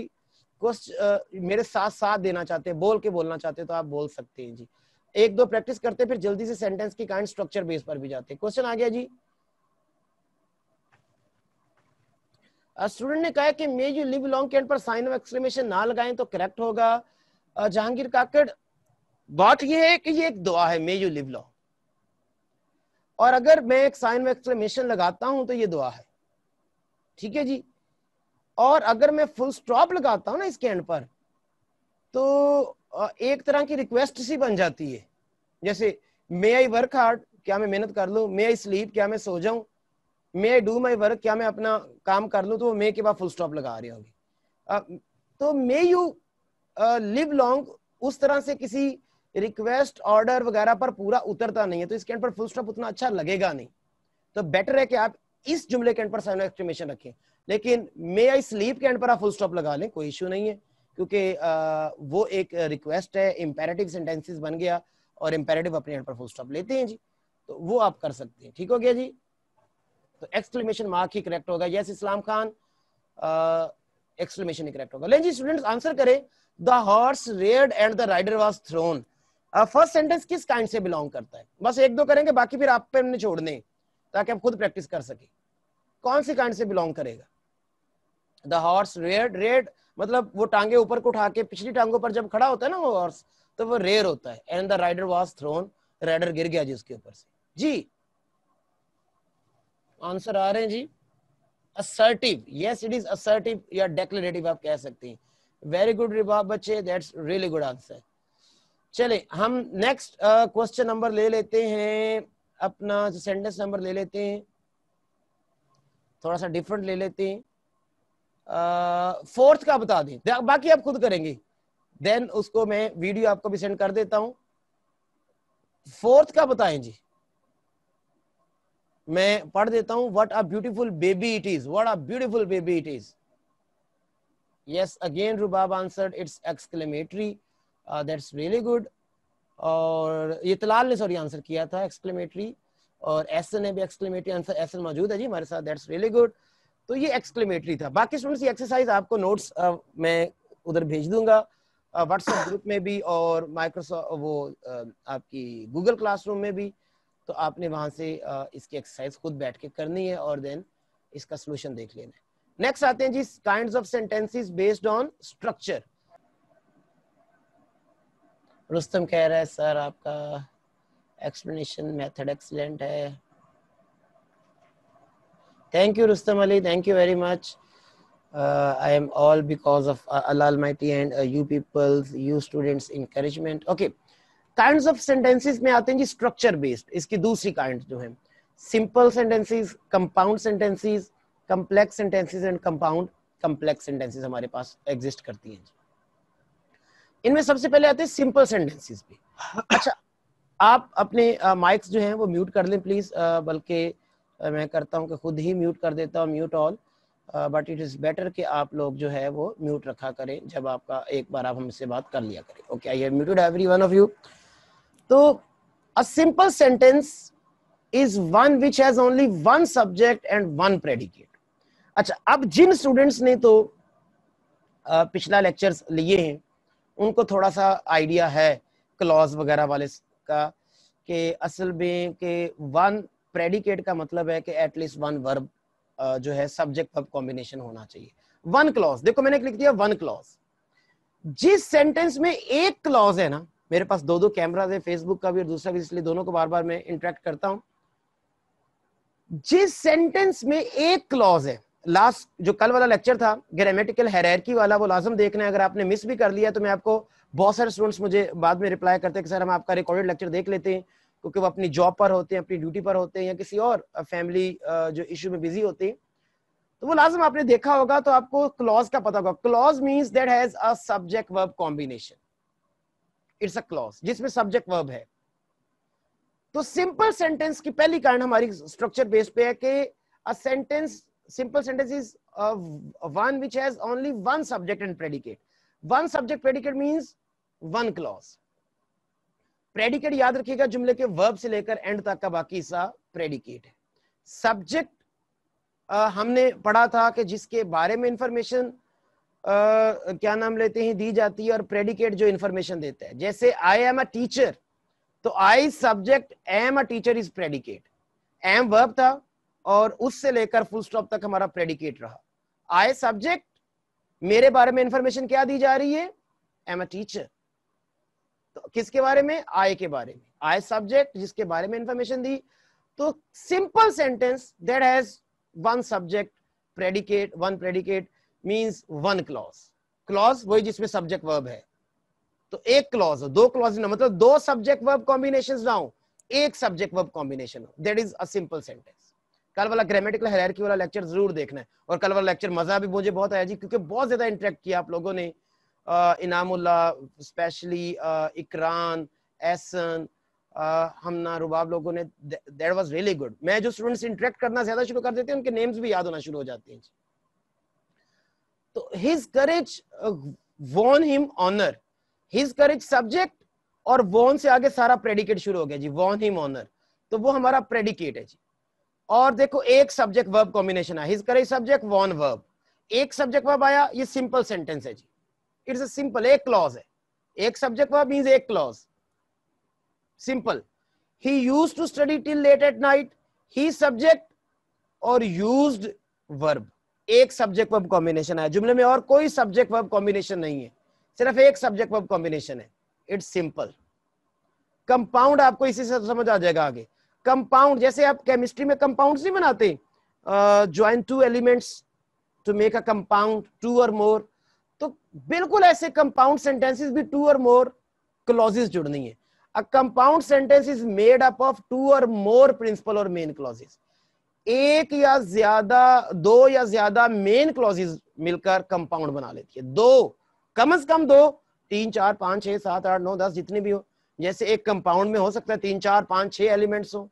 क्वेश्चन मेरे साथ साथ देना चाहते हैं बोल के बोलना चाहते हैं तो आप बोल सकते हैं जी एक दो प्रैक्टिस करते फिर जल्दी से सेंटेंस की काइंड स्ट्रक्चर बेस पर भी जाते हैं क्वेश्चन आ गया जी स्टूडेंट ने कहा कि मे यू लिव लॉन्ग के एंड पर साइन ऑफ एक्सक्लेमेशन ना लगाएं तो करेक्ट होगा जहांगीर काकड़ बात ये है कि ये एक दुआ है मे यू लिव लॉन्ग और अगर मैं एक साइन ऑफ एक्सक्लेमेशन लगाता हूं तो ये दुआ है ठीक है जी और अगर मैं फुल स्टॉप लगाता हूं ना इसके एंड पर तो एक तरह की रिक्वेस्ट सी बन जाती है जैसे मे आई वर्क हार्ड क्या मैं मेहनत कर लू मे आई स्लीप क्या मैं सो जाऊं मे आई डू माई वर्क क्या मैं अपना काम कर लू तो मे के बाद फुल स्टॉप लगा रही होगी uh, तो मे यू लिव लॉन्ग उस तरह से किसी रिक्वेस्ट ऑर्डर वगैरह पर पूरा उतरता नहीं है तो इसके एंड पर फुल स्टॉप उतना अच्छा लगेगा नहीं तो बेटर है कि आप इस जुमले के एंड पर साइन एक्सक्लेमेशन रखें लेकिन मे आई स्लीप के एंड पर आप फुल स्टॉप लगा लें कोई इश्यू नहीं है क्योंकि वो एक रिक्वेस्ट है इंपेरेटिव सेंटेंसेस बन गया और इंपेरेटिव अपने एंड पर फुल स्टॉप लेते हैं जी तो वो आप कर सकते हैं ठीक हो गया जी तो एक्सक्लेमेशन मार्क ही करेक्ट होगा यस इस्लाम खान एक्सक्लेमेशन ही करेक्ट होगा लेकिन जी स्टूडेंट्स आंसर करें the horse reared and the rider was thrown first sentence किस काइंड से बिलोंग करता है बस एक दो करेंगे बाकी फिर आप पे हमने छोड़ दें ताकि आप खुद प्रैक्टिस कर सके कौन सी काइंड से बिलोंग करेगा द हॉर्स रेड रेड मतलब वो टांगे ऊपर को उठा के पिछली टांगों पर जब खड़ा होता है ना वो हॉर्स तो वो रेयर होता है and the rider was thrown rider गिर गया जी उसके ऊपर से जी आंसर आ रहे हैं जी assertive yes it is assertive या डेक्लेटिव आप कह सकते हैं वेरी गुड रिभा बच्चे दैट्स रियली गुड आंसर चले हम नेक्स्ट क्वेश्चन नंबर ले लेते हैं अपना सेंटेंस नंबर ले लेते हैं थोड़ा सा डिफरेंट ले लेते हैं फोर्थ का बता दें बाकी आप खुद करेंगे देन उसको मैं वीडियो आपको भी सेंड कर देता हूं फोर्थ का बताएं जी मैं पढ़ देता हूं what a beautiful baby it is what a beautiful baby it is yes again rubab answer it's exclamatory that's really good और ये तलाल ने सॉरी आंसर किया था एक्सक्लेमेटरी और एसन ने भी एक्सक्लेमेटरी आंसर एसन मौजूद है जी हमारे साथ दैट्स रियली गुड तो ये एक्सक्लेमेटरी था बाकी स्टूडेंट्स ये एक्सरसाइज आपको नोट्स uh, मैं उधर भेज दूंगा व्हाट्सएप uh, ग्रुप में भी और माइक्रोसॉफ्ट वो uh, आपकी गूगल क्लासरूम में भी तो आपने वहां से इसकी एक्सरसाइज खुद बैठ के करनी है और देन इसका सोल्यूशन देख लेना है नेक्स्ट आते हैं जी kind of sentences based on structure Rustam कह रहा है सर आपका एक्सप्लेनेशन मेथड एक्सीलेंट है thank you Rustam Ali thank you very much I am all because of Allah mighty and you peoples you students encouragement okay kind of sentences में आते हैं जी structure based इसकी दूसरी काइंड जो है simple sentences compound sentences complex sentences and compound complex sentences हमारे पास exist करती हैं इनमें सबसे पहले आते हैं सिंपल सेंटेंसेस भी अच्छा आप अपने माइक्स जो हैं वो म्यूट कर लें प्लीज बल्कि मैं करता हूं कि खुद ही म्यूट कर देता हूं mute all but it is better कि आप लोग जो है वो म्यूट रखा करें जब आपका एक बार आप हमसे बात कर लिया करें okay I have muted every one of you तो a simple sentence is one which has only one subject and one predicate अच्छा अब जिन स्टूडेंट्स ने तो पिछला लेक्चर लिए हैं उनको थोड़ा सा आइडिया है क्लॉज वगैरह वाले का कि असल में के वन प्रेडिकेट का मतलब है कि एटलीस्ट वन वर्ब जो है सब्जेक्ट वर्ब कॉम्बिनेशन होना चाहिए वन क्लॉज देखो मैंने लिख दिया वन क्लॉज जिस सेंटेंस में एक क्लॉज है ना मेरे पास दो दो कैमराज है फेसबुक का भी और दूसरा भी इसलिए दोनों को बार बार मैं इंटरेक्ट करता हूं जिस सेंटेंस में एक क्लॉज है लास्ट जो कल वाला लेक्चर था ग्रामेटिकल हेरकी वाला वो लाजम देखना है अगर आपने मिस भी कर लिया तो मैं आपको बहुत सारे स्टूडेंट्स मुझे बाद में रिप्लाई करते हैं कि सर हम आपका रिकॉर्डेड लेक्चर देख लेते हैं क्योंकि वो अपनी जॉब पर होते हैं अपनी ड्यूटी पर होते हैं या किसी और फैमिली जो इशू में बिजी होते हैं तो वो लाजम आपने देखा होगा तो आपको क्लॉज का पता होगा clause means that has a subject verb combination it's a clause जिसमें सब्जेक्ट वर्ब है तो सिंपल सेंटेंस की पहली कारण हमारी स्ट्रक्चर बेस पे है कि a sentence simple sentence is one which has only one subject and predicate one subject predicate means one clause predicate याद रखिएगा जुमले के वर्ब से लेकर एंड तक का बाकी हिस्सा प्रेडिकेट है सब्जेक्ट हमने पढ़ा था कि जिसके बारे में इंफॉर्मेशन क्या नाम लेते हैं दी जाती है और प्रेडिकेट जो इंफॉर्मेशन देता है जैसे आई एम अ टीचर तो I subject am a teacher is predicate am verb था और उससे लेकर फुल स्टॉप तक हमारा प्रेडिकेट रहा आई सब्जेक्ट मेरे बारे में इंफॉर्मेशन क्या दी जा रही है एम अ टीचर तो किसके बारे में आई के बारे में आई सब्जेक्ट जिसके बारे में इंफॉर्मेशन दी तो simple sentence that has one subject predicate one predicate means one clause clause वही जिसमें सब्जेक्ट वर्ब है तो एक क्लॉज दो क्लॉज ना मतलब दो सब्जेक्ट वर्ब कॉम्बिनेशन ना हो एक सब्जेक्ट वर्ब कॉम्बिनेशन हो दैट इज अंपल सेंटेंस कल वाला ग्रामेटिकल हेरारकी वाला लेक्चर जरूर देखना है और कल वाला लेक्चर मजा भी मुझे बहुत आया जी क्योंकि बहुत ज्यादा इंटरेक्ट किया आप लोगों ने इनामुल्ला स्पेशली इकरान एसन हमना रुबाब लोगों ने देट वॉज रियली गुड मैं जो स्टूडेंट्स इंटरेक्ट करना ज्यादा शुरू कर देते हैं उनके नेम्स भी याद होना शुरू हो जाते हैं तो his courage won him honour his courage subject और वॉन से आगे सारा प्रेडिकेट शुरू हो गया जी वॉन हिम ऑनर तो वो हमारा प्रेडिकेट है जी और देखो एक सब्जेक्ट वर्ब कॉम्बिनेशन है his courage subject won verb एक सब्जेक्ट वर्ब आया ये सिंपल सेंटेंस है जी इट्स सिंपल एक क्लॉज है एक सब्जेक्ट वर्ब मीन एक clause simple he used to study till late at night he subject और यूज्ड वर्ब एक सब्जेक्ट वर्ब कॉम्बिनेशन आया जुमले में और कोई सब्जेक्ट वर्ब कॉम्बिनेशन नहीं है सिर्फ एक सब्जेक्ट वर्ब कॉम्बिनेशन है इट्स सिंपल कंपाउंड आपको इसी से समझ आ जाएगा आगे कंपाउंड जैसे आप केमिस्ट्री में कंपाउंड नहीं बनाते join two elements to make a compound two और मोर तो बिल्कुल ऐसे कंपाउंड सेंटेंसेस भी टू और मोर क्लॉजेस जुड़नी है a compound sentence is made up of two और more principal or main clauses एक या ज्यादा दो या ज्यादा मेन क्लॉजेज मिलकर कंपाउंड बना लेती है दो कम से कम दो तीन चार पांच छह सात आठ नौ दस जितने भी हो जैसे एक कंपाउंड में हो सकता है तीन चार पांच छह एलिमेंट्स हो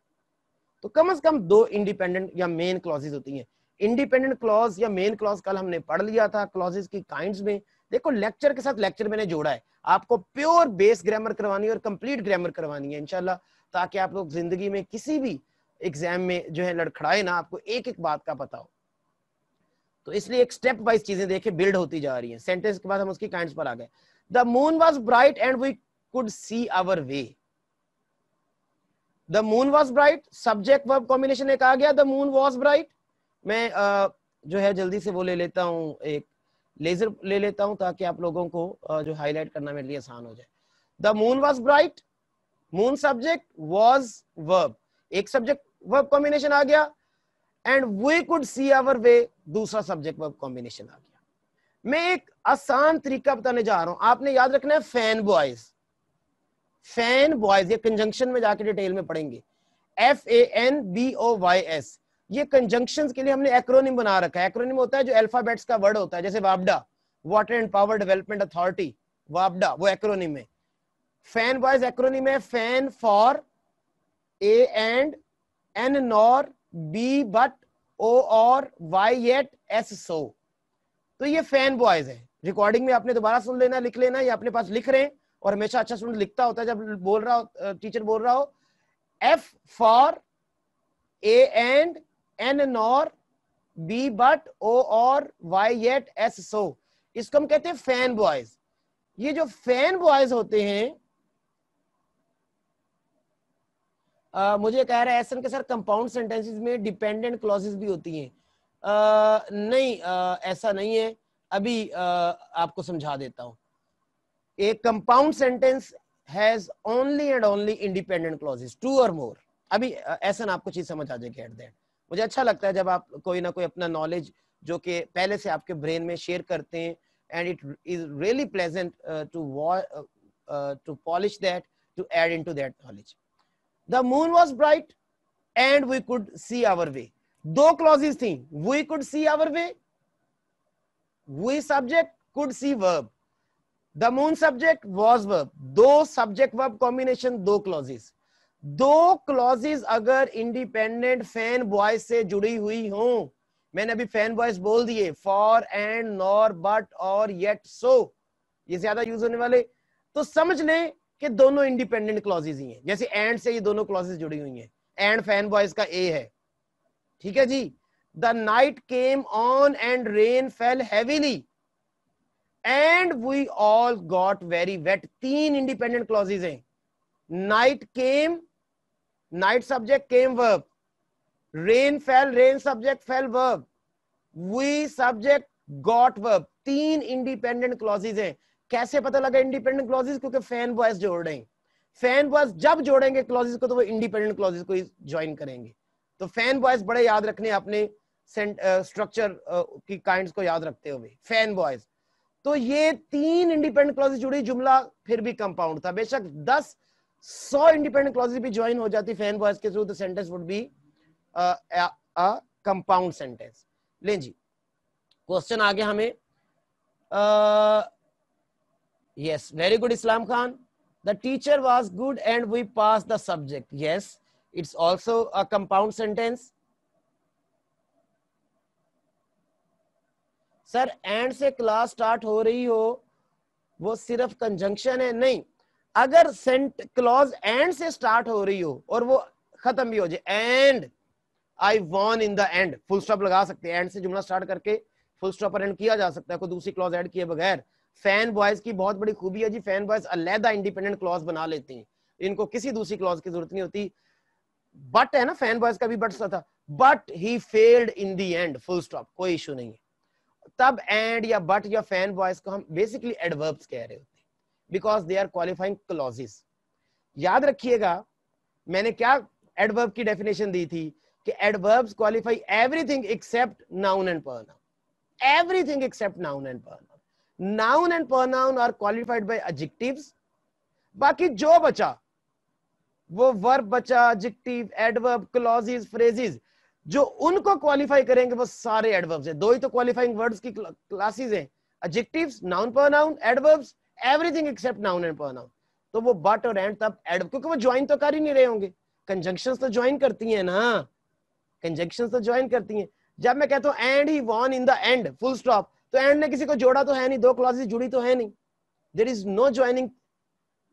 तो कम से कम दो इंडिपेंडेंट या मेन क्लॉजेज होती हैं इंडिपेंडेंट क्लॉज या मेन क्लॉज कल हमने पढ़ लिया था क्लॉजेज की काइंड में देखो लेक्चर के साथ लेक्चर मैंने जोड़ा है आपको प्योर बेस ग्रामर करवानी है और कंप्लीट ग्रामर करवानी है इनशाला ताकि आप लोग जिंदगी में किसी भी एग्जाम में जो है लड़खड़ाए ना आपको एक एक बात का पता हो तो इसलिए एक स्टेप वाइज चीजें देखे बिल्ड होती जा रही है सेंटेंस के बाद हम उसकी काइंड पर आ गए the moon was bright and we could see our way the moon was bright subject verb combination एक आ गया द मून वॉज ब्राइट मैं आ, जो है जल्दी से वो ले लेता हूँ एक लेजर ले लेता हूँ ताकि आप लोगों को आ, जो हाईलाइट करना मेरे लिए आसान हो जाए the moon was bright moon subject was verb एक सब्जेक्ट वर्ब कॉम्बिनेशन आ गया and we could see our way दूसरा सब्जेक्ट वर्ब कॉम्बिनेशन आ गया मैं एक आसान तरीका बताने जा रहा हूं आपने याद रखना है फैन बॉयज फैन बॉयज ये कंजंक्शन में जाके डिटेल में पढ़ेंगे F A N B O Y S ये कंजंक्शन के लिए हमने एक्रोनिम बना रखा है एक्रोनिम होता है जो अल्फाबेट्स का वर्ड होता है जैसे वाबडा water and power development authority वाबडा वो एक्रोनिम है फैन बॉयज एक्रोनिम है fan for A and N nor B but O or Y eight S सो तो ये फैन बॉयज है रिकॉर्डिंग में आपने दोबारा सुन लेना लिख लेना ये अपने पास लिख रहे हैं और हमेशा अच्छा सुन लिखता होता है जब बोल रहा हो टीचर बोल रहा हो F for A and N nor B but O or Y eight S सो इसको हम कहते हैं फैन बॉयज ये जो फैन बॉयज होते हैं मुझे कह रहा है एसन के सर कंपाउंड सेंटेंसेस में डिपेंडेंट क्लॉजेस भी होती हैं नहीं आ, ऐसा नहीं है अभी आ, आपको समझा देता हूं एक compound sentence has only and only independent clauses two और मोर अभी एसन आपको चीज समझ आ जाएगी एट दैट मुझे अच्छा लगता है जब आप कोई ना कोई अपना नॉलेज जो कि पहले से आपके ब्रेन में शेयर करते हैं and it is really pleasant to to polish that to add into that knowledge the moon was bright and we could see our way दो क्लॉजेस थी we could see our way we subject could see verb the moon subject was verb दो subject verb combination दो clauses दो clauses अगर independent FANBOYS से जुड़ी हुई हो मैंने अभी फैन बॉयज बोल दिए for and nor but or yet so ये ज्यादा यूज होने वाले तो समझ लें कि दोनों इंडिपेंडेंट क्लॉजेज ही हैं जैसे एंड से ये दोनों क्लॉजेज जुड़ी हुई हैं एंड फैन बॉयज का ए है ठीक है जी the night came on and rain fell heavily and we all got very wet तीन इंडिपेंडेंट क्लॉजेज हैं night came night subject came verb rain fell rain subject fell verb we subject got verb तीन independent clauses हैं कैसे पता लगा independent clauses क्योंकि FANBOYS जोड़ रहे हैं फैन बॉयज जब जोड़ेंगे क्लॉजेस को तो वो इंडिपेंडेंट क्लॉजेस को ज्वाइन करेंगे तो फैन बॉयज बड़े याद रखने अपने स्ट्रक्चर की काइंड को याद रखते हुए फैन बॉयज तो ये तीन इंडिपेंडेंट क्लॉजेस जुड़ी जुमला फिर भी कंपाउंड था बेशक दस सौ इंडिपेंडेंट क्लॉजेस भी ज्वाइन हो जाती फैन बॉयज के थ्रू तो sentence would be compound sentence ले जी क्वेश्चन आगे हमें uh, yes very good islam khan the teacher was good and we passed the subject yes it's also a compound sentence sir and से class start हो रही हो वो सिर्फ कंजंक्शन है नहीं अगर सेंट क्लॉज एंड से स्टार्ट हो रही हो और वो खत्म भी हो जाए and I won in the end full stop लगा सकते हैं एंड से जुमला स्टार्ट करके फुल स्टॉप और एंड किया जा सकता है कोई दूसरी क्लॉज ऐड किए बगैर फैन बॉयज की बहुत बड़ी खूबी है जी फैन बॉयज अलहदा इंडिपेंडेंट क्लॉज बना लेती हैं इनको किसी दूसरी क्लॉज की जरूरत नहीं होती बट है ना फैन बॉयज का भी बट था but he failed in the end full stop कोई इशू नहीं है तब एंड या बट या फैन बॉयज को हम बेसिकली एडवर्ब्स कह रहे होते हैं because they are qualifying clauses याद रखिएगा मैंने क्या एडवर्ब की डेफिनेशन दी थी कि adverbs qualify everything except noun and pronoun everything except noun and pronoun noun and pronoun are qualified by adjectives बाकी जो बचा वो वर्ब बचा एडजेक्टिव एडवर्ब क्लॉजिज फ्रेजिज जो उनको क्वालिफाई करेंगे वो सारे एडवर्ब्स हैं दो ही तो क्वालिफाइंग वर्ड्स की क्लासेस हैं adjectives noun pronoun adverbs everything except noun and pronoun तो वो बट और एंड तब एड क्योंकि वो ज्वाइन तो कर ही नहीं रहे होंगे कंजंक्शन तो ज्वाइन करती है ना कंजंक्शन तो ज्वाइन करती है जब मैं कहता हूं and he won in the end full stop तो एंड ने किसी को जोड़ा तो है नहीं दो क्लॉजेज जुड़ी तो है नहीं there is no joining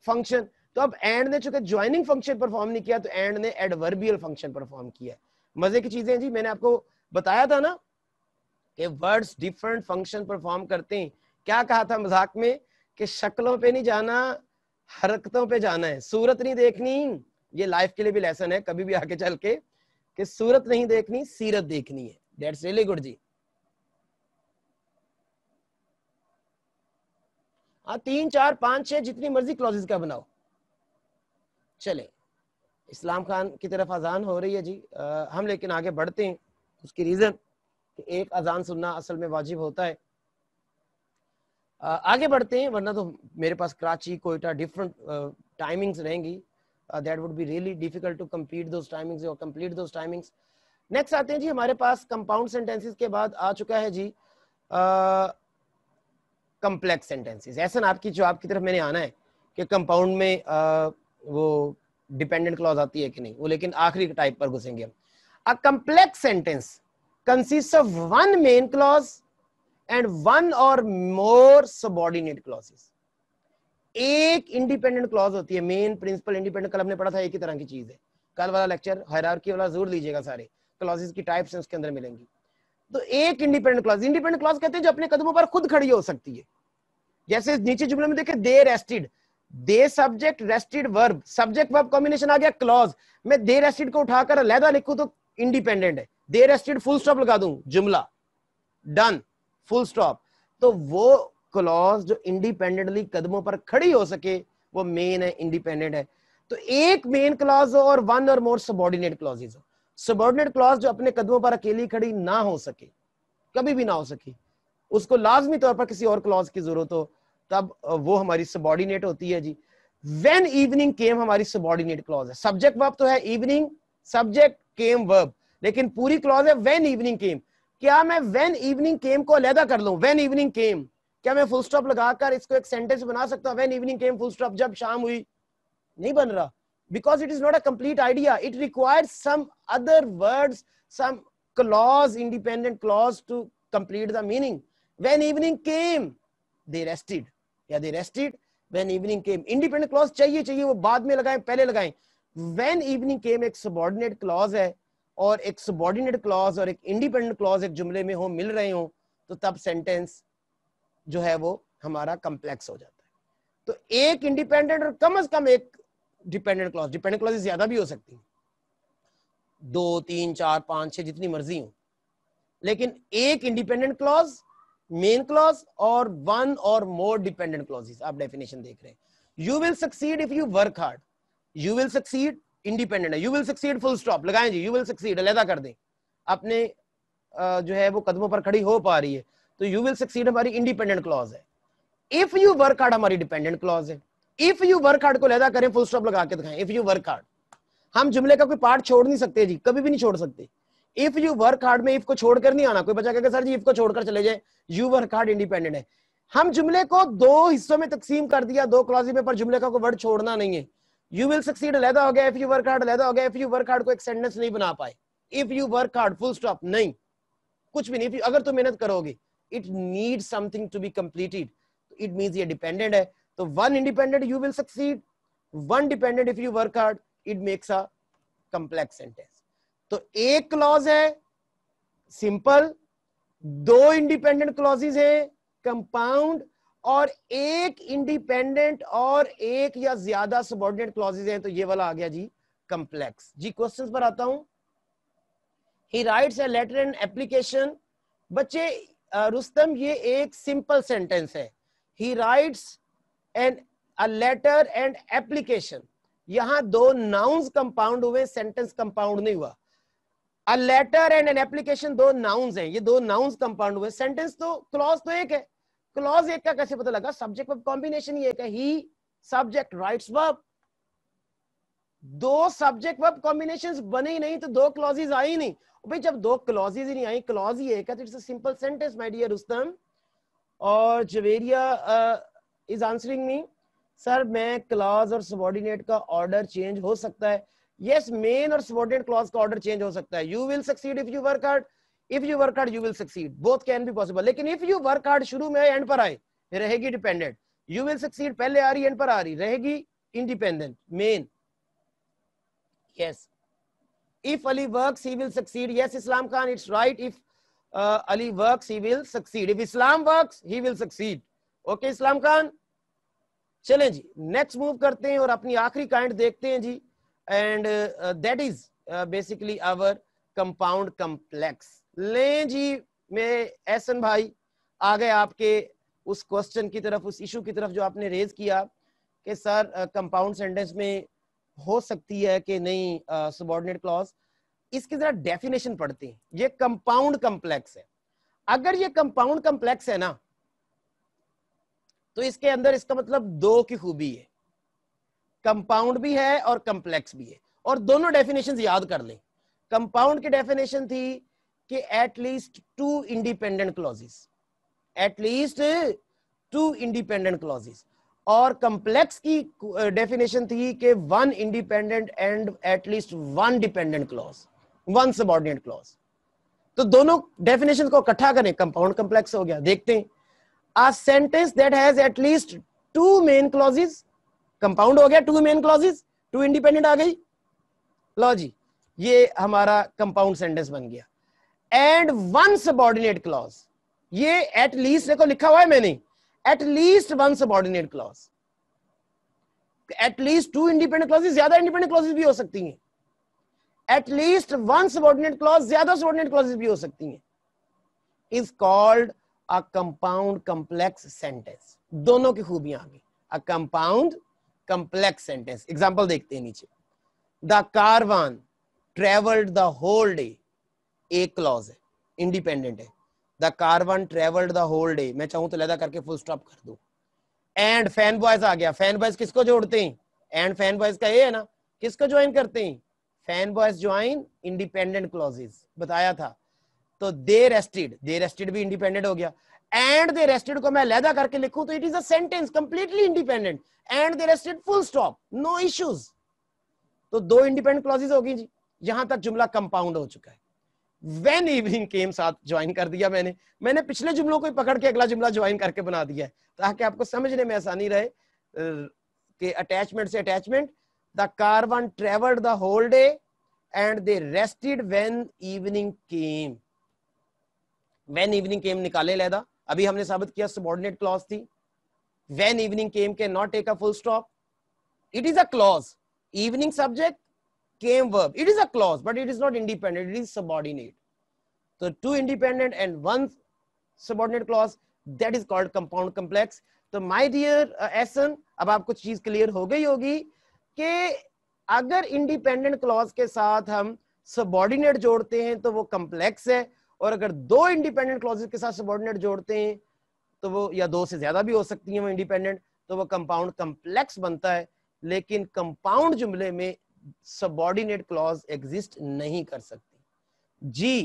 function तो अब एंड ने चूंकि ज्वाइनिंग फंक्शन परफॉर्म नहीं किया तो एंड ने एडवर्बियल फंक्शन परफॉर्म किया मजे की चीजें जी मैंने आपको बताया था ना कि वर्ड्स डिफरेंट फंक्शन परफॉर्म करते हैं क्या कहा था मजाक में कि शक्लों पे नहीं जाना हरकतों पे जाना है सूरत नहीं देखनी ये लाइफ के लिए भी लेसन है कभी भी आगे चल के कि सूरत नहीं देखनी सीरत देखनी है डेट्स रियली गुड जी हाँ तीन चार पांच छह जितनी मर्जी क्लॉजेस का बनाओ चले इस्लाम खान की तरफ अजान हो रही है जी आ, हम लेकिन आगे बढ़ते हैं उसकी रीजन कि एक अजान सुनना असल में वाजिब होता है आ, आगे बढ़ते हैं वरना तो मेरे पास कराची कोयटा डिफरेंट टाइमिंग्स रहेंगी that would be really difficult to complete those timings or complete those timings next आते हैं जी हमारे पास कंपाउंड सेंटेंसेस के बाद आ चुका है जी uh, कम्प्लेक्स सेंटेंसेज ऐसा आपकी जो आपकी तरफ मैंने आना है कि कंपाउंड में आ, वो डिपेंडेंट क्लॉज आती है कि नहीं वो लेकिन आखिरी टाइप पर घुसेंगे हम a complex sentence consist of one main clause and one or more subordinate clauses एक इंडिपेंडेंट क्लॉज होती है मेन प्रिंसिपल इंडिपेंडेंट कल हमने पढ़ा था एक ही तरह की चीज है कल वाला लेक्चर हायरार्की वाला जरूर लीजिएगा सारे क्लॉजेस की टाइप्स उसके अंदर मिलेंगी तो एक इंडिपेंडेंट क्लॉज इंडिपेंडेंट क्लॉज कहते हैं जो अपने कदमों पर खुद खड़ी हो सकती है जैसे नीचे जुमले में देखे they rested they subject rested verb subject verb combination आ गया क्लॉज मैं दे रेस्टेड को उठाकर अलहदा लिखू तो इंडिपेंडेंट है दे रेस्टेड फुल स्टॉप लगा दू जुमला डन फुल स्टॉप तो वो क्लॉज जो इंडिपेंडेंटली कदमों पर खड़ी हो सके वो मेन है इंडिपेंडेंट है तो एक मेन क्लॉज हो और one or more subordinate clauses हो सबॉर्डिनेट क्लॉज जो अपने कदमों पर अकेली खड़ी ना हो सके कभी भी ना हो सके उसको लाजमी तौर पर किसी और क्लॉज की जरूरत हो तब वो हमारी सबॉर्डिनेट होती है जी वेन इवनिंग केम हमारी सबॉर्डिनेट क्लॉज है सब्जेक्ट वर्ब तो है इवनिंग सब्जेक्ट केम वर्ब लेकिन पूरी क्लॉज है वेन इवनिंग केम क्या मैं वेन इवनिंग केम को अलहदा कर लू वेन इवनिंग केम क्या मैं फुल स्टॉप लगाकर इसको एक सेंटेंस बना सकता हूं when evening came full stop जब शाम हुई नहीं बन रहा because it is not a complete idea it requires some other words some clause independent clause to complete the meaning when evening came they rested yeah they rested when evening came independent clause chahiye chahiye wo baad mein lagaye pehle lagaye when evening came ek subordinate clause hai aur ek subordinate clause aur ek independent clause ek jumle mein ho mil rahe ho to tab sentence jo hai wo hamara complex ho jata hai to ek independent aur kam से kam ek dependent clause dependent clauses zyada bhi ho sakti hai दो तीन चार पांच छह जितनी मर्जी हो लेकिन एक इंडिपेंडेंट क्लॉज मेन क्लॉज और one or more dependent clauses आप डेफिनेशन देख रहे हैं you will succeed if you work hard you will succeed independent है you will succeed full stop लगाए जी यू विल सक्सीड अलहदा कर दें अपने जो है वो कदमों पर खड़ी हो पा रही है तो यू विल सक्सीड हमारी इंडिपेंडेंट क्लॉज है इफ यू वर्क हार्ड हमारी डिपेंडेंट क्लॉज है इफ यू वर्क हार्ड को लहदा करें फुल स्टॉप लगा के दिखाएं इफ यू वर्क हार्ड हम जुमले का कोई पार्ट छोड़ नहीं सकते जी कभी भी नहीं छोड़ सकते इफ यू वर्क हार्ड में इफ को छोड़कर नहीं आना कोई बच्चा कहेगा सर जी इफ को छोड़कर चले जाए यू वर्क हार्ड इंडिपेंडेंट है हम जुमले को दो हिस्सों में तकसीम कर दिया दो क्लॉजी में पर जुमले का कोई वर्ड छोड़ना नहीं है यू विल सक्सीड अलहदा हो गया इफ यू वर्क हार्ड अलहदा हो गया इफ यू वर्क हार्ड को एक सेंटेंस नहीं बना पाए if you work hard full stop नहीं कुछ भी नहीं अगर तुम मेहनत करोगे it need something to be completed it means ये डिपेंडेंट है तो one independent you will succeed one dependent if you work hard it makes a complex sentence तो एक क्लॉज है सिंपल दो इंडिपेंडेंट क्लॉजेज है कंपाउंड और एक इंडिपेंडेंट और एक या ज्यादा सबॉर्डिनेट क्लॉजेज हैं तो ये वाला आ गया जी कंप्लेक्स जी क्वेश्चंस पर आता हूं he writes a letter and application बच्चे रुस्तम ये एक सिंपल सेंटेंस है he writes and a letter and application यहां दो नाउंस कंपाउंड हुए सेंटेंस कंपाउंड नहीं हुआ a letter and an application दो नाउन्स हैं ये दो नाउन्स कंपाउंड हुए सेंटेंस तो क्लॉज तो एक है क्लॉज एक का कैसे पता लगा सब्जेक्ट वर्ब कॉम्बिनेशन ही एक है ही सब्जेक्ट राइट्स वर्ब दो सब्जेक्ट वर्ब कॉम्बिनेशंस बने ही नहीं तो दो क्लॉजेज आए ही नहीं भाई जब दो क्लॉजेज ही नहीं आई क्लॉज ही एक है तो it's a simple sentence my dear Rustam और Javeria is answering me sir main clause और सबॉर्डिनेट का ऑर्डर चेंज हो सकता है yes main or subordinate clause का order change हो सकता है you will succeed if you work hard if you work hard you will succeed both can be possible लेकिन if you work hard शुरू में end पर आए रहेगी dependent you will succeed पहले आ रही end पर आ रही रहेगी independent main yes if ali works he will succeed yes islam khan it's right if uh, ali works he will succeed if islam works he will succeed okay islam khan चलें जी next move करते हैं और अपनी आखिरी kind देखते हैं जी and uh, is basically our compound complex ले जी में एहसन भाई आ गए आपके उस क्वेश्चन की तरफ उस इशू की तरफ जो आपने रेज किया कि सर कंपाउंड uh, सेंटेंस में हो सकती है कि नहीं सबॉर्डिनेट uh, क्लॉज इसकी जरा डेफिनेशन पढ़ते हैं ये कंपाउंड कंप्लेक्स है अगर ये कंपाउंड कंप्लेक्स है ना तो इसके अंदर इसका मतलब दो की खूबी है कंपाउंड भी है और कंप्लेक्स भी है और दोनों डेफिनेशन याद कर लें कंपाउंड की डेफिनेशन थी कि at least two independent clauses at least two independent clauses और कंप्लेक्स की डेफिनेशन uh, थी कि one independent and at least one dependent clause one subordinate clause तो दोनों डेफिनेशन को इकट्ठा करें कंपाउंड कंप्लेक्स हो गया देखते हैं sentence that has at least two main clauses compound हो गया two main clauses two independent आ गई लॉ जी ये हमारा कंपाउंड सेंटेंस बन गया एंड वन सबॉर्डिनेट क्लॉज ये एट लीस्ट देखो लिखा हुआ है मैंने at least one subordinate clause at least two independent clauses ज्यादा इंडिपेंडेंट क्लॉजेस भी हो सकती हैं at least one subordinate clause ज्यादा सबॉर्डिनेट क्लॉजेस भी हो सकती हैं is called a compound complex sentence दोनों की खूबियां आ गई a compound complex sentence example देखते हैं नीचे the caravan travelled the whole day एक क्लॉज है इंडिपेंडेंट है the caravan travelled the whole day मैं चाहूं तो लैदा करके फुल स्टॉप कर दू एंड फैन बॉयज आ गया फैन बॉयज किसको जोड़ते हैं एंड फैन बॉयज का ये है ना किसको ज्वाइन करते हैं fanboys join independent clauses बताया था तो दे रेस्टेड दे रेस्टेड भी इंडिपेंडेंट हो गया एंड दे रेस्टेड को मैं लैदा करके लिखूं तो it is a sentence completely independent and they rested full stop no issues तो दो इंडिपेंडेंट क्लॉजेज होगी जी यहां तक जुमला कंपाउंड हो चुका है वेन इवनिंग केम साथ ज्वाइन कर दिया मैंने मैंने पिछले जुमलों को ही पकड़ के अगला जुमला ज्वाइन करके बना दिया है ताकि आपको समझने में आसानी रहे कि अटैचमेंट से attachment the caravan travelled the whole day and they rested when evening came when evening came निकाले लेदा अभी हमने साबित किया सबॉर्डिनेट क्लॉज थी वेन इवनिंग केम के not take a full stop it is a clause evening subject came verb it is a clause but it is not independent it is subordinate तो two independent and one subordinate clause that is called compound complex तो my dear एसन अब आपको चीज clear हो गई होगी कि अगर इंडिपेंडेंट क्लॉज के साथ हम सबॉर्डिनेट जोड़ते हैं तो वो कंप्लेक्स है और अगर दो इंडिपेंडेंट क्लॉजेस के साथ सबॉर्डिनेट जोड़ते हैं तो वो या दो से ज्यादा भी हो सकती है वो इंडिपेंडेंट तो वो कंपाउंड कंप्लेक्स बनता है लेकिन कंपाउंड जुमले में सबॉर्डिनेट क्लॉज एग्जिस्ट नहीं कर सकती जी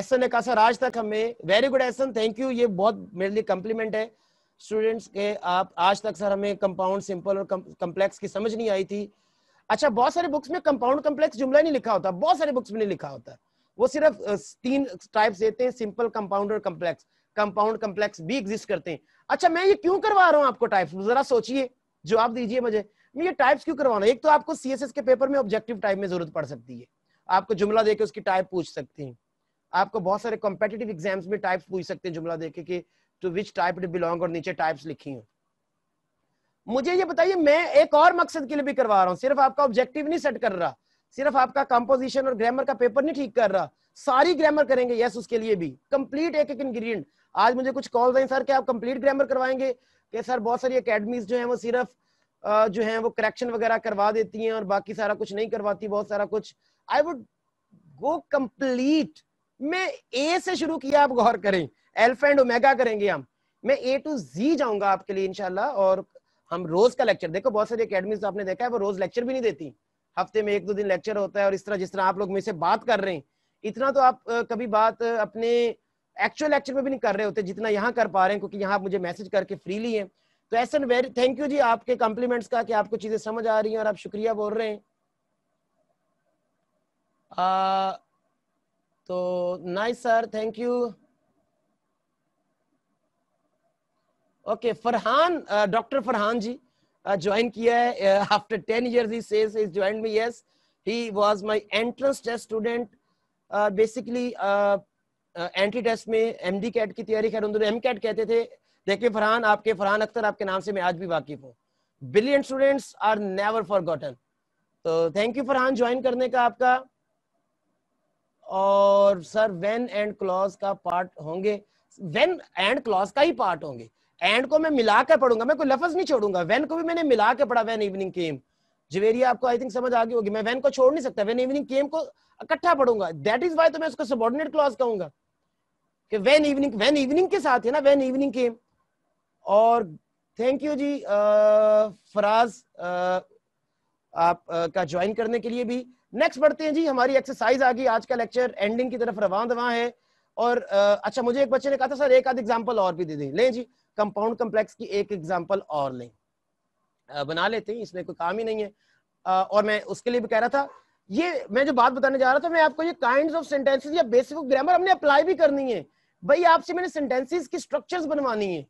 एसन ने कहा सर आज तक हमें very good Ahsan thank you ये बहुत मेरे लिए कम्प्लीमेंट है स्टूडेंट्स के आप आज तक सर हमें कंपाउंड सिंपल और कम्प्लेक्स की समझ नहीं आई थी अच्छा बहुत सारे बुक्स में कंपाउंड कम्प्लेक्स जुमला नहीं लिखा होता बहुत सारे बुक्स में नहीं लिखा होता वो सिर्फ तीन टाइप्स देते हैं simple compound complex compound complex भी एग्जिस्ट करते हैं अच्छा मैं ये क्यों करवा रहा हूँ आपको टाइप्स जरा सोचिए जवाब दीजिए मुझे मैं ये टाइप्स क्यों करवाना एक तो आपको सी के पेपर में ऑब्जेक्टिव टाइप में जरूरत पड़ सकती है आपको जुमला देके उसकी टाइप पूछ सकते हैं आपको बहुत सारे कॉम्पिटेटिव एग्जाम्स में टाइप्स पूछ सकते हैं जुमला देके कि to which type it belong और नीचे टाइप्स लिखी हूँ मुझे ये बताइए मैं एक और मकसद के लिए भी करवा रहा हूँ सिर्फ आपका ऑब्जेक्टिव नहीं सेट कर रहा सिर्फ आपका कंपोजिशन और ग्रामर का पेपर नहीं ठीक कर रहा सारी ग्रामर करेंगे यस उसके लिए भी कंप्लीट एक एक इंग्रेडिएंट आज मुझे कुछ कॉल आई सर क्या आप कंप्लीट ग्रामर करवाएंगे कि सर बहुत सारी अकेडमीज जो है वो सिर्फ जो है वो करेक्शन वगैरह करवा देती हैं और बाकी सारा कुछ नहीं करवाती बहुत सारा कुछ आई वुड गो कंप्लीट मैं ए से शुरू किया आप गौर करें एल्फा एंड ओमेगा करेंगे हम मैं ए टू जी जाऊंगा आपके लिए इनशाला और हम रोज का लेक्चर देखो बहुत सारी अकेडमी तो आपने देखा है वो रोज लेक्चर भी नहीं देती हफ्ते में एक दो दिन लेक्चर होता है और इस तरह जिस तरह आप लोग मेरे से बात कर रहे हैं इतना तो आप कभी बात अपने एक्चुअल लेक्चर में भी नहीं कर रहे होते जितना यहाँ कर पा रहे हैं क्योंकि यहाँ आप मुझे मैसेज करके फ्रीली है तो ऐसा वेरी थैंक यू जी आपके कॉम्प्लीमेंट्स का कि आपको चीजें समझ आ रही हैं और आप शुक्रिया बोल रहे हैं आ, तो nice sir thank you okay Farhan doctor Farhan ji join किया है after ten years he says is join me yes he was my entrance test student basically entry test में एमडी कैट की तैयारी कर उन्होंने एम कैट कहते थे देखिए फरहान आपके फरहान अख्तर आपके नाम से मैं आज भी वाकिफ हूँ billion students are never forgotten तो थैंक यू फरहान ज्वाइन करने का आपका और सर वेन एंड क्लॉज का पार्ट होंगे वेन एंड क्लॉज का ही पार्ट होंगे एंड को मैं मिला के पढ़ूंगा मैं कोई लफज नहीं छोड़ूंगा वैन को भी मैंने मिला के पढ़ा वैन इवनिंग केम जवेरिया आपको आई थिंक समझ आ गई होगी मैं वैन को छोड़ नहीं सकता वैन इवनिंग केम को इकट्ठा पढ़ूंगा दैट इज वाई तो मैं उसको सबॉर्डिनेट क्लॉज कहूंगा कि वैन इवनिंग वैन इवनिंग के साथ है ना वैन इवनिंग केम और थैंक यू जी फराज आप आ, का ज्वाइन करने के लिए भी नेक्स्ट बढ़ते हैं जी हमारी एक्सरसाइज आ गई आज का लेक्चर एंडिंग की तरफ रवान दवा है और आ, अच्छा मुझे एक बच्चे ने कहा था सर एक आध एग्जांपल और भी दे दें ले जी कंपाउंड कम्प्लेक्स की एक एग्जाम्पल और लें बना लेते हैं इसमें कोई काम ही नहीं है और मैं उसके लिए भी कह रहा था ये मैं जो बात बताने जा रहा था मैं आपको ये काइंड ऑफ सेंटेंसेस या बेसिक ग्रामर हमने अप्लाई भी करनी है भाई आपसे मैंने सेंटेंसेस की स्ट्रक्चर्स बनवानी है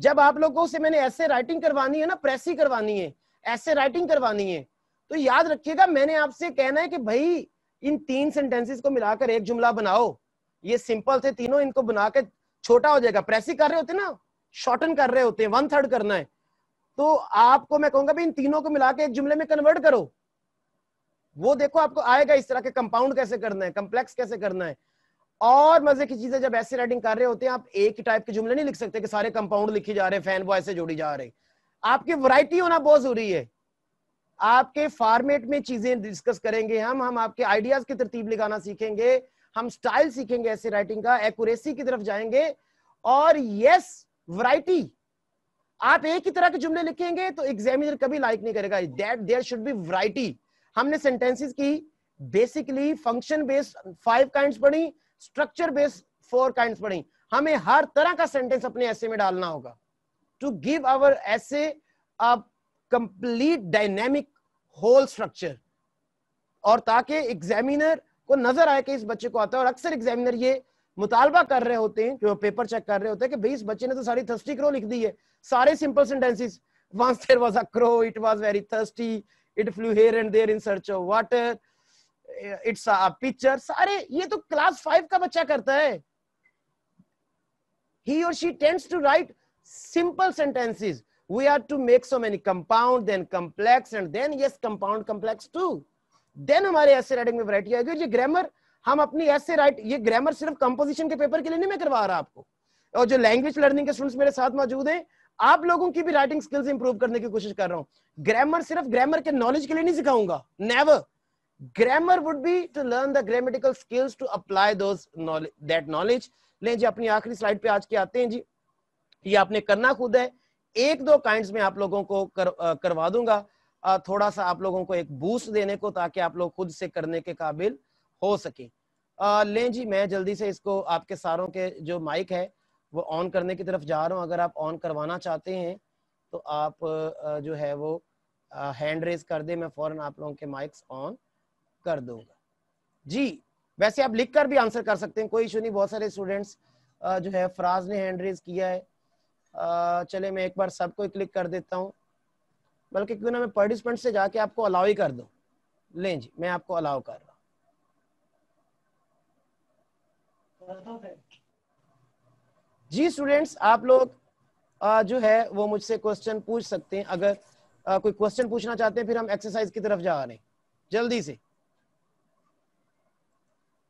जब आप लोगों से मैंने ऐसे राइटिंग करवानी है ना प्रेसी करवानी है ऐसे राइटिंग करवानी है तो याद रखिएगा मैंने आपसे कहना है कि भाई इन तीन सेंटेंसेस को मिलाकर एक जुमला बनाओ ये सिंपल थे तीनों इनको बना छोटा हो जाएगा प्रेसी कर रहे होते ना शॉर्टन कर रहे होते हैं वन थर्ड करना है तो आपको मैं कहूंगा भाई इन तीनों को मिला के एक जुमले में कन्वर्ट करो वो देखो आपको आएगा इस तरह के कंपाउंड कैसे करना है कंप्लेक्स कैसे करना है और मजे की चीजें जब ऐसे राइटिंग कर रहे होते हैं आप एक ही टाइप के जुमले नहीं लिख सकते कि सारे कंपाउंड लिखे जा रहे फैन बॉय से जोड़ी जा रही आपकी वैरायटी होना बहुत जरूरी है आपके फॉर्मेट में चीजें डिस्कस करेंगे हम हम आपके आइडियाज की तरतीब लिखाना सीखेंगे हम स्टाइल सीखेंगे ऐसे राइटिंग का एक्यूरेसी की तरफ जाएंगे और यस वराइटी आप एक ही तरह के जुमले लिखेंगे तो एग्जामिनर कभी लाइक नहीं करेगा that there should be variety हमने सेंटेंसेस की basically function based five kinds पढ़ी स्ट्रक्चर बेस्ड फोर काइंड्स पढ़ी हमें हर तरह का सेंटेंस अपने ऐसे में डालना होगा to give our essays complete dynamic whole structure और ताकि एग्जामिनर को नजर आए कि इस बच्चे को आता है और अक्सर एग्जामिनर ये मुतालबा कर रहे होते हैं जो पेपर चेक कर रहे होते हैं कि भाई इस बच्चे ने तो सारी थर्स्टी क्रो लिख दी है सारे simple sentences once there was a crow it was very thirsty it flew here and there in search of water it's a picture सारे ये तो क्लास 5 का बच्चा करता है ही और she tends to write simple sentences we have to make so many compound then complex and then yes compound complex to then हमारे ऐसे राइटिंग में वैरायटी आएगी और ये ग्रामर हम अपनी ऐसे राइट ये ग्रामर सिर्फ कंपोजिशन के पेपर के लिए नहीं मैं करवा रहा आपको और जो लैंग्वेज लर्निंग के स्टूडेंट्स मेरे साथ मौजूद हैं आप लोगों की भी राइटिंग स्किल्स इंप्रूव करने की कोशिश कर रहा हूं ग्रामर सिर्फ ग्रामर के नॉलेज के लिए नहीं सिखाऊंगा never grammar would be to learn the grammatical skills to apply those knowledge that knowledge लें जी अपनी आखिरी स्लाइड पे आज के आते हैं जी ये आपने करना खुद है एक दो काइंड्स में आप लोगों को कर, आ, करवा दूंगा आ, थोड़ा सा आप लोगों को एक बूस्ट देने को ताकि आप लोग खुद से करने के काबिल हो सके आ, लें जी मैं जल्दी से इसको आपके सारों के जो माइक है वो ऑन करने की तरफ जा रहा हूँ अगर आप ऑन करवाना चाहते हैं तो आप जो है वो हैंड रेज कर दे मैं फ़ौरन आप लोगों के माइक्स ऑन कर दूंगा जी वैसे आप लिख कर भी आंसर कर सकते हैं कोई इशू नहीं बहुत सारे स्टूडेंट्स जो है फराज ने हैंड रेज किया है चले मैं एक बार सबको क्लिक कर देता हूँ बल्कि क्यों ना मैं पार्टिसिपेंट से जाके आपको अलाउ ही कर दू लें जी मैं आपको अलाउ कर जी स्टूडेंट्स आप लोग जो है वो मुझसे क्वेश्चन पूछ सकते हैं अगर कोई क्वेश्चन पूछना चाहते हैं फिर हम एक्सरसाइज की तरफ जा रहे हैं जल्दी से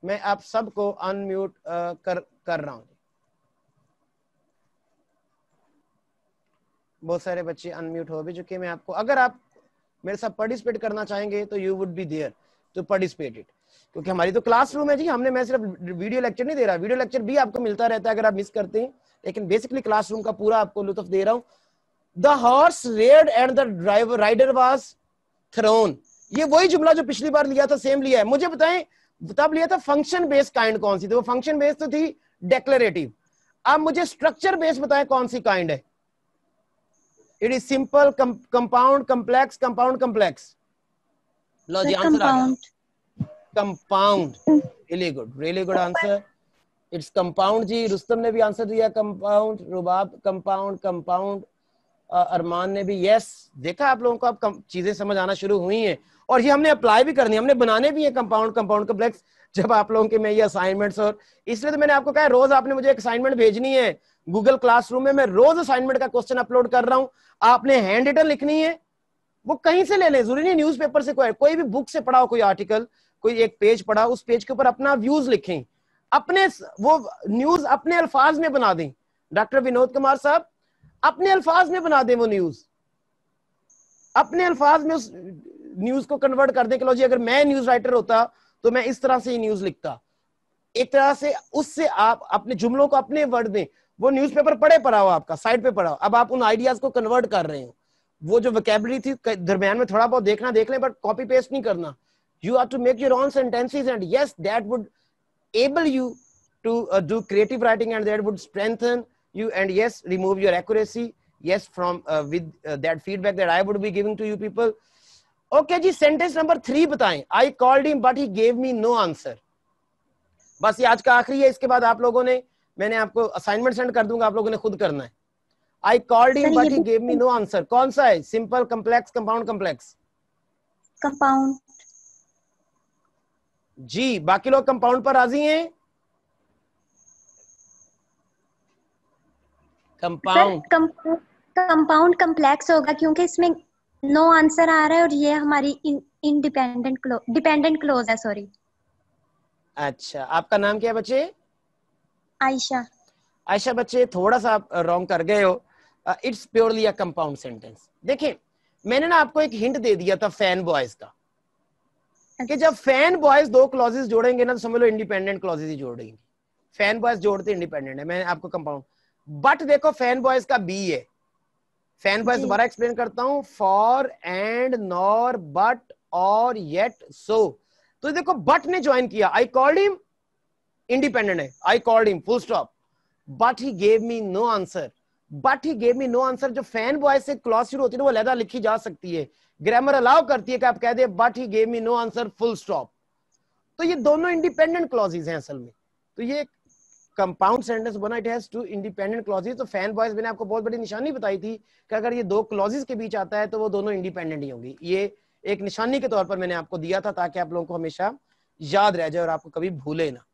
मैं आप सबको अनम्यूट कर कर रहा हूँ बहुत सारे बच्चे अनम्यूट हो भी चुके मैं आपको अगर आप मेरे साथ पार्टिसिपेट करना चाहेंगे तो you would be there to participate it क्योंकि हमारी तो क्लासरूम है जी हमने मैं सिर्फ वीडियो लेक्चर नहीं दे रहा वीडियो लेक्चर भी आपको मिलता रहता है अगर आप मिस करते हैं लेकिन बेसिकली क्लासरूम का पूरा आपको लुत्फ दे रहा हूँ the horse reared and the driver rider was thrown ये वही जुमला जो पिछली बार लिया था सेम लिया है मुझे बताएं तब लिया था फंक्शन बेस्ड काइंड कौन सी थी वो फंक्शन बेस्ड तो थी डेक्लेटिव अब मुझे स्ट्रक्चर बेस्ड बताएं कौन सी काइंड है it is simple compound complex compound complex लो जी आंसर आ गया compound really good really good answer it's compound जी रुस्तम ने भी आंसर दिया compound Rubab compound compound Arman ने भी यस देखा आप लोगों को अब चीजें समझ आना शुरू हुई हैं और ये हमने अप्लाई भी करनी है हमने बनाने भी है कंपाउंड कंपाउंड कम्प्लेक्स जब आप लोगों के मैं ये असाइनमेंट्स और इसलिए तो मैंने आपको कहा रोज आपने मुझे एक असाइनमेंट भेजनी है गूगल क्लासरूम में मैं रोज असाइनमेंट का क्वेश्चन अपलोड कर रहा हूँ आपने हैंड रिटर्न लिखनी है वो कहीं से ले लें जरूरी नहीं न्यूज से कोई कोई भी बुक से पढ़ाओ कोई आर्टिकल कोई एक पेज पढ़ा उस पेज के ऊपर अपना व्यूज लिखें अपने वो न्यूज अपने अल्फाज में बना दें डॉक्टर विनोद कुमार साहब अपने अल्फाज में बना दें वो न्यूज अपने अल्फाज में उस न्यूज को कन्वर्ट कर दें कि लो जी अगर मैं न्यूज राइटर होता तो मैं इस तरह से ही न्यूज लिखता एक तरह से उससे आप अपने जुमलों को अपने वर्ड दें वो न्यूज़पेपर पढ़े पड़ा हो आपका साइड पे पड़ा हो अब आप उन आइडियाज को कन्वर्ट कर रहे हो वो जो वकेबलरी थी दरमियान में थोड़ा बहुत देखना देख लें बट कॉपी पेस्ट नहीं करना you have to make your own sentences and yes that would able you to uh, do creative writing and that would strengthen you and yes remove your accuracy yes from uh, with uh, that feedback that i would be giving to you people okay ji sentence number 3 bataye i called him but he gave me no answer बस ये आज का आखिरी है इसके बाद आप लोगों ने मैंने आपको असाइनमेंट सेंड कर दूंगा आप लोगों ने खुद करना है I called him but he gave me no answer कौन सा है simple complex compound complex compound जी बाकी लोग कंपाउंड पर राजी हैं कंपाउंड कंपाउंड कंप्लेक्स होगा क्योंकि इसमें नो no आंसर आ रहा है और ये हमारी इनडिपेंडेंट क्लोज डिपेंडेंट क्लोज है सॉरी अच्छा आपका नाम क्या है बच्चे आयशा आयशा बच्चे थोड़ा सा आप रॉन्ग कर गए हो it's purely a compound sentence देखें मैंने ना आपको एक हिंट दे दिया था फैन बॉयज का क्योंकि जब फैन बॉयज दो क्लॉजेस जोड़ेंगे ना तो समझ लो इंडिपेंडेंट क्लॉजेस ही जोड़ेंगे फैन बॉयज जोड़ते इंडिपेंडेंट है मैं आपको कंपाउंड बट देखो फैन बॉयज का बी है फैन बॉयज दोबारा एक्सप्लेन करता हूँ for and nor but or yet so तो देखो बट ने ज्वाइन किया आई कॉल्ड हिम इंडिपेंडेंट है I called him full stop but he gave me no answer but he gave me no answer जो fanboy से clause शुरू होती है वो लहदा लिखी जा सकती है ग्रामर अलाउ करती है कि आप कह दे but he gave no answer full stop तो ये दोनों इंडिपेंडेंट क्लॉजेज हैं असल में तो ये कंपाउंड सेंटेंस बना it has two independent clauses तो फैन बॉयज मैंने आपको बहुत बड़ी निशानी बताई थी कि अगर ये दो क्लॉजेज के बीच आता है तो वो दोनों इंडिपेंडेंट ही होंगी ये एक निशानी के तौर पर मैंने आपको दिया था ताकि आप लोगों को हमेशा याद रह जाए और आपको कभी भूले ना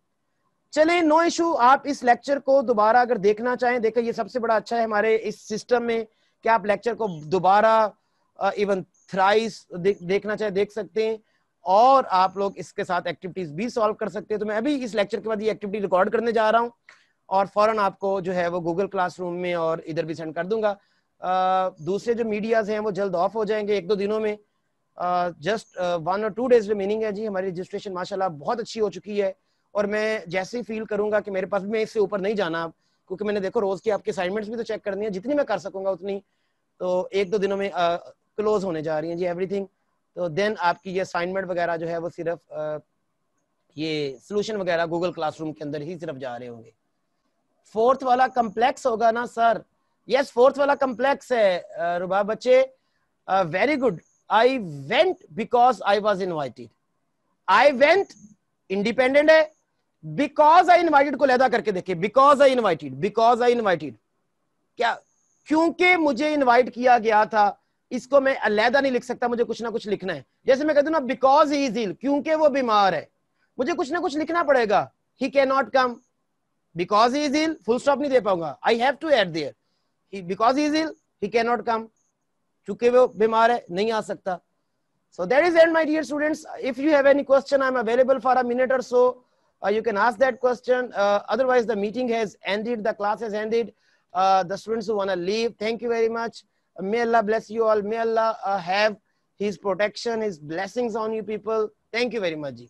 चले नो इशू आप इस लेक्चर को दोबारा अगर देखना चाहें देखें ये सबसे बड़ा अच्छा है हमारे इस सिस्टम में कि आप लेक्चर को दोबारा इवन uh, थ्राइस देखना चाहे देख सकते हैं और आप लोग इसके साथ एक्टिविटीज भी सॉल्व कर सकते हैं तो मैं अभी इस लेक्चर के बाद ये एक्टिविटी रिकॉर्ड करने जा रहा हूँ और फौरन आपको जो है वो गूगल क्लासरूम में और इधर भी सेंड कर दूंगा uh, दूसरे जो मीडियाज हैं वो जल्द ऑफ हो जाएंगे एक दो दिनों में just one or two days remaining है जी हमारी रजिस्ट्रेशन माशाल्लाह बहुत अच्छी हो चुकी है और मैं जैसे ही फील करूंगा कि मेरे पास भी मैं इससे ऊपर नहीं जाना क्योंकि मैंने देखो रोज की आपके असाइनमेंट्स भी तो चेक करनी है जितनी मैं कर सकूंगा उतनी तो एक दो दिनों में uh, क्लोज होने जा रही हैं जी एवरीथिंग तो देन आपकी ये असाइनमेंट वगैरह जो है वो सिर्फ आ, ये सोल्यूशन वगैरह गूगल क्लासरूम के अंदर ही सिर्फ जा रहे होंगे फोर्थ वाला कम्प्लेक्स होगा ना सर यस फोर्थ वाला कम्प्लेक्स है रुबा बच्चे very good I went because I was invited I went independent है बिकॉज आई इन्वाइटेड को लेदा करके देखे because I invited because I invited क्या क्योंकि मुझे इनवाइट किया गया था इसको मैं अलहदा नहीं लिख सकता मुझे कुछ ना कुछ लिखना है जैसे मैं कह दू ना बिकॉज ही इज इल क्योंकि वो बीमार है मुझे कुछ ना कुछ लिखना पड़ेगा he can not come because he is ill full stop नहीं दे पाऊंगा I have to add there because he is ill he can not come चूंकि वो बीमार है नहीं आ सकता so that is and my dear students if you have any question I am available for a minute और so you can ask that question otherwise the meeting has ended the class has ended the students leave thank you very much May Allah bless you all. May Allah uh, have His protection, His blessings on you people. Thank you very much.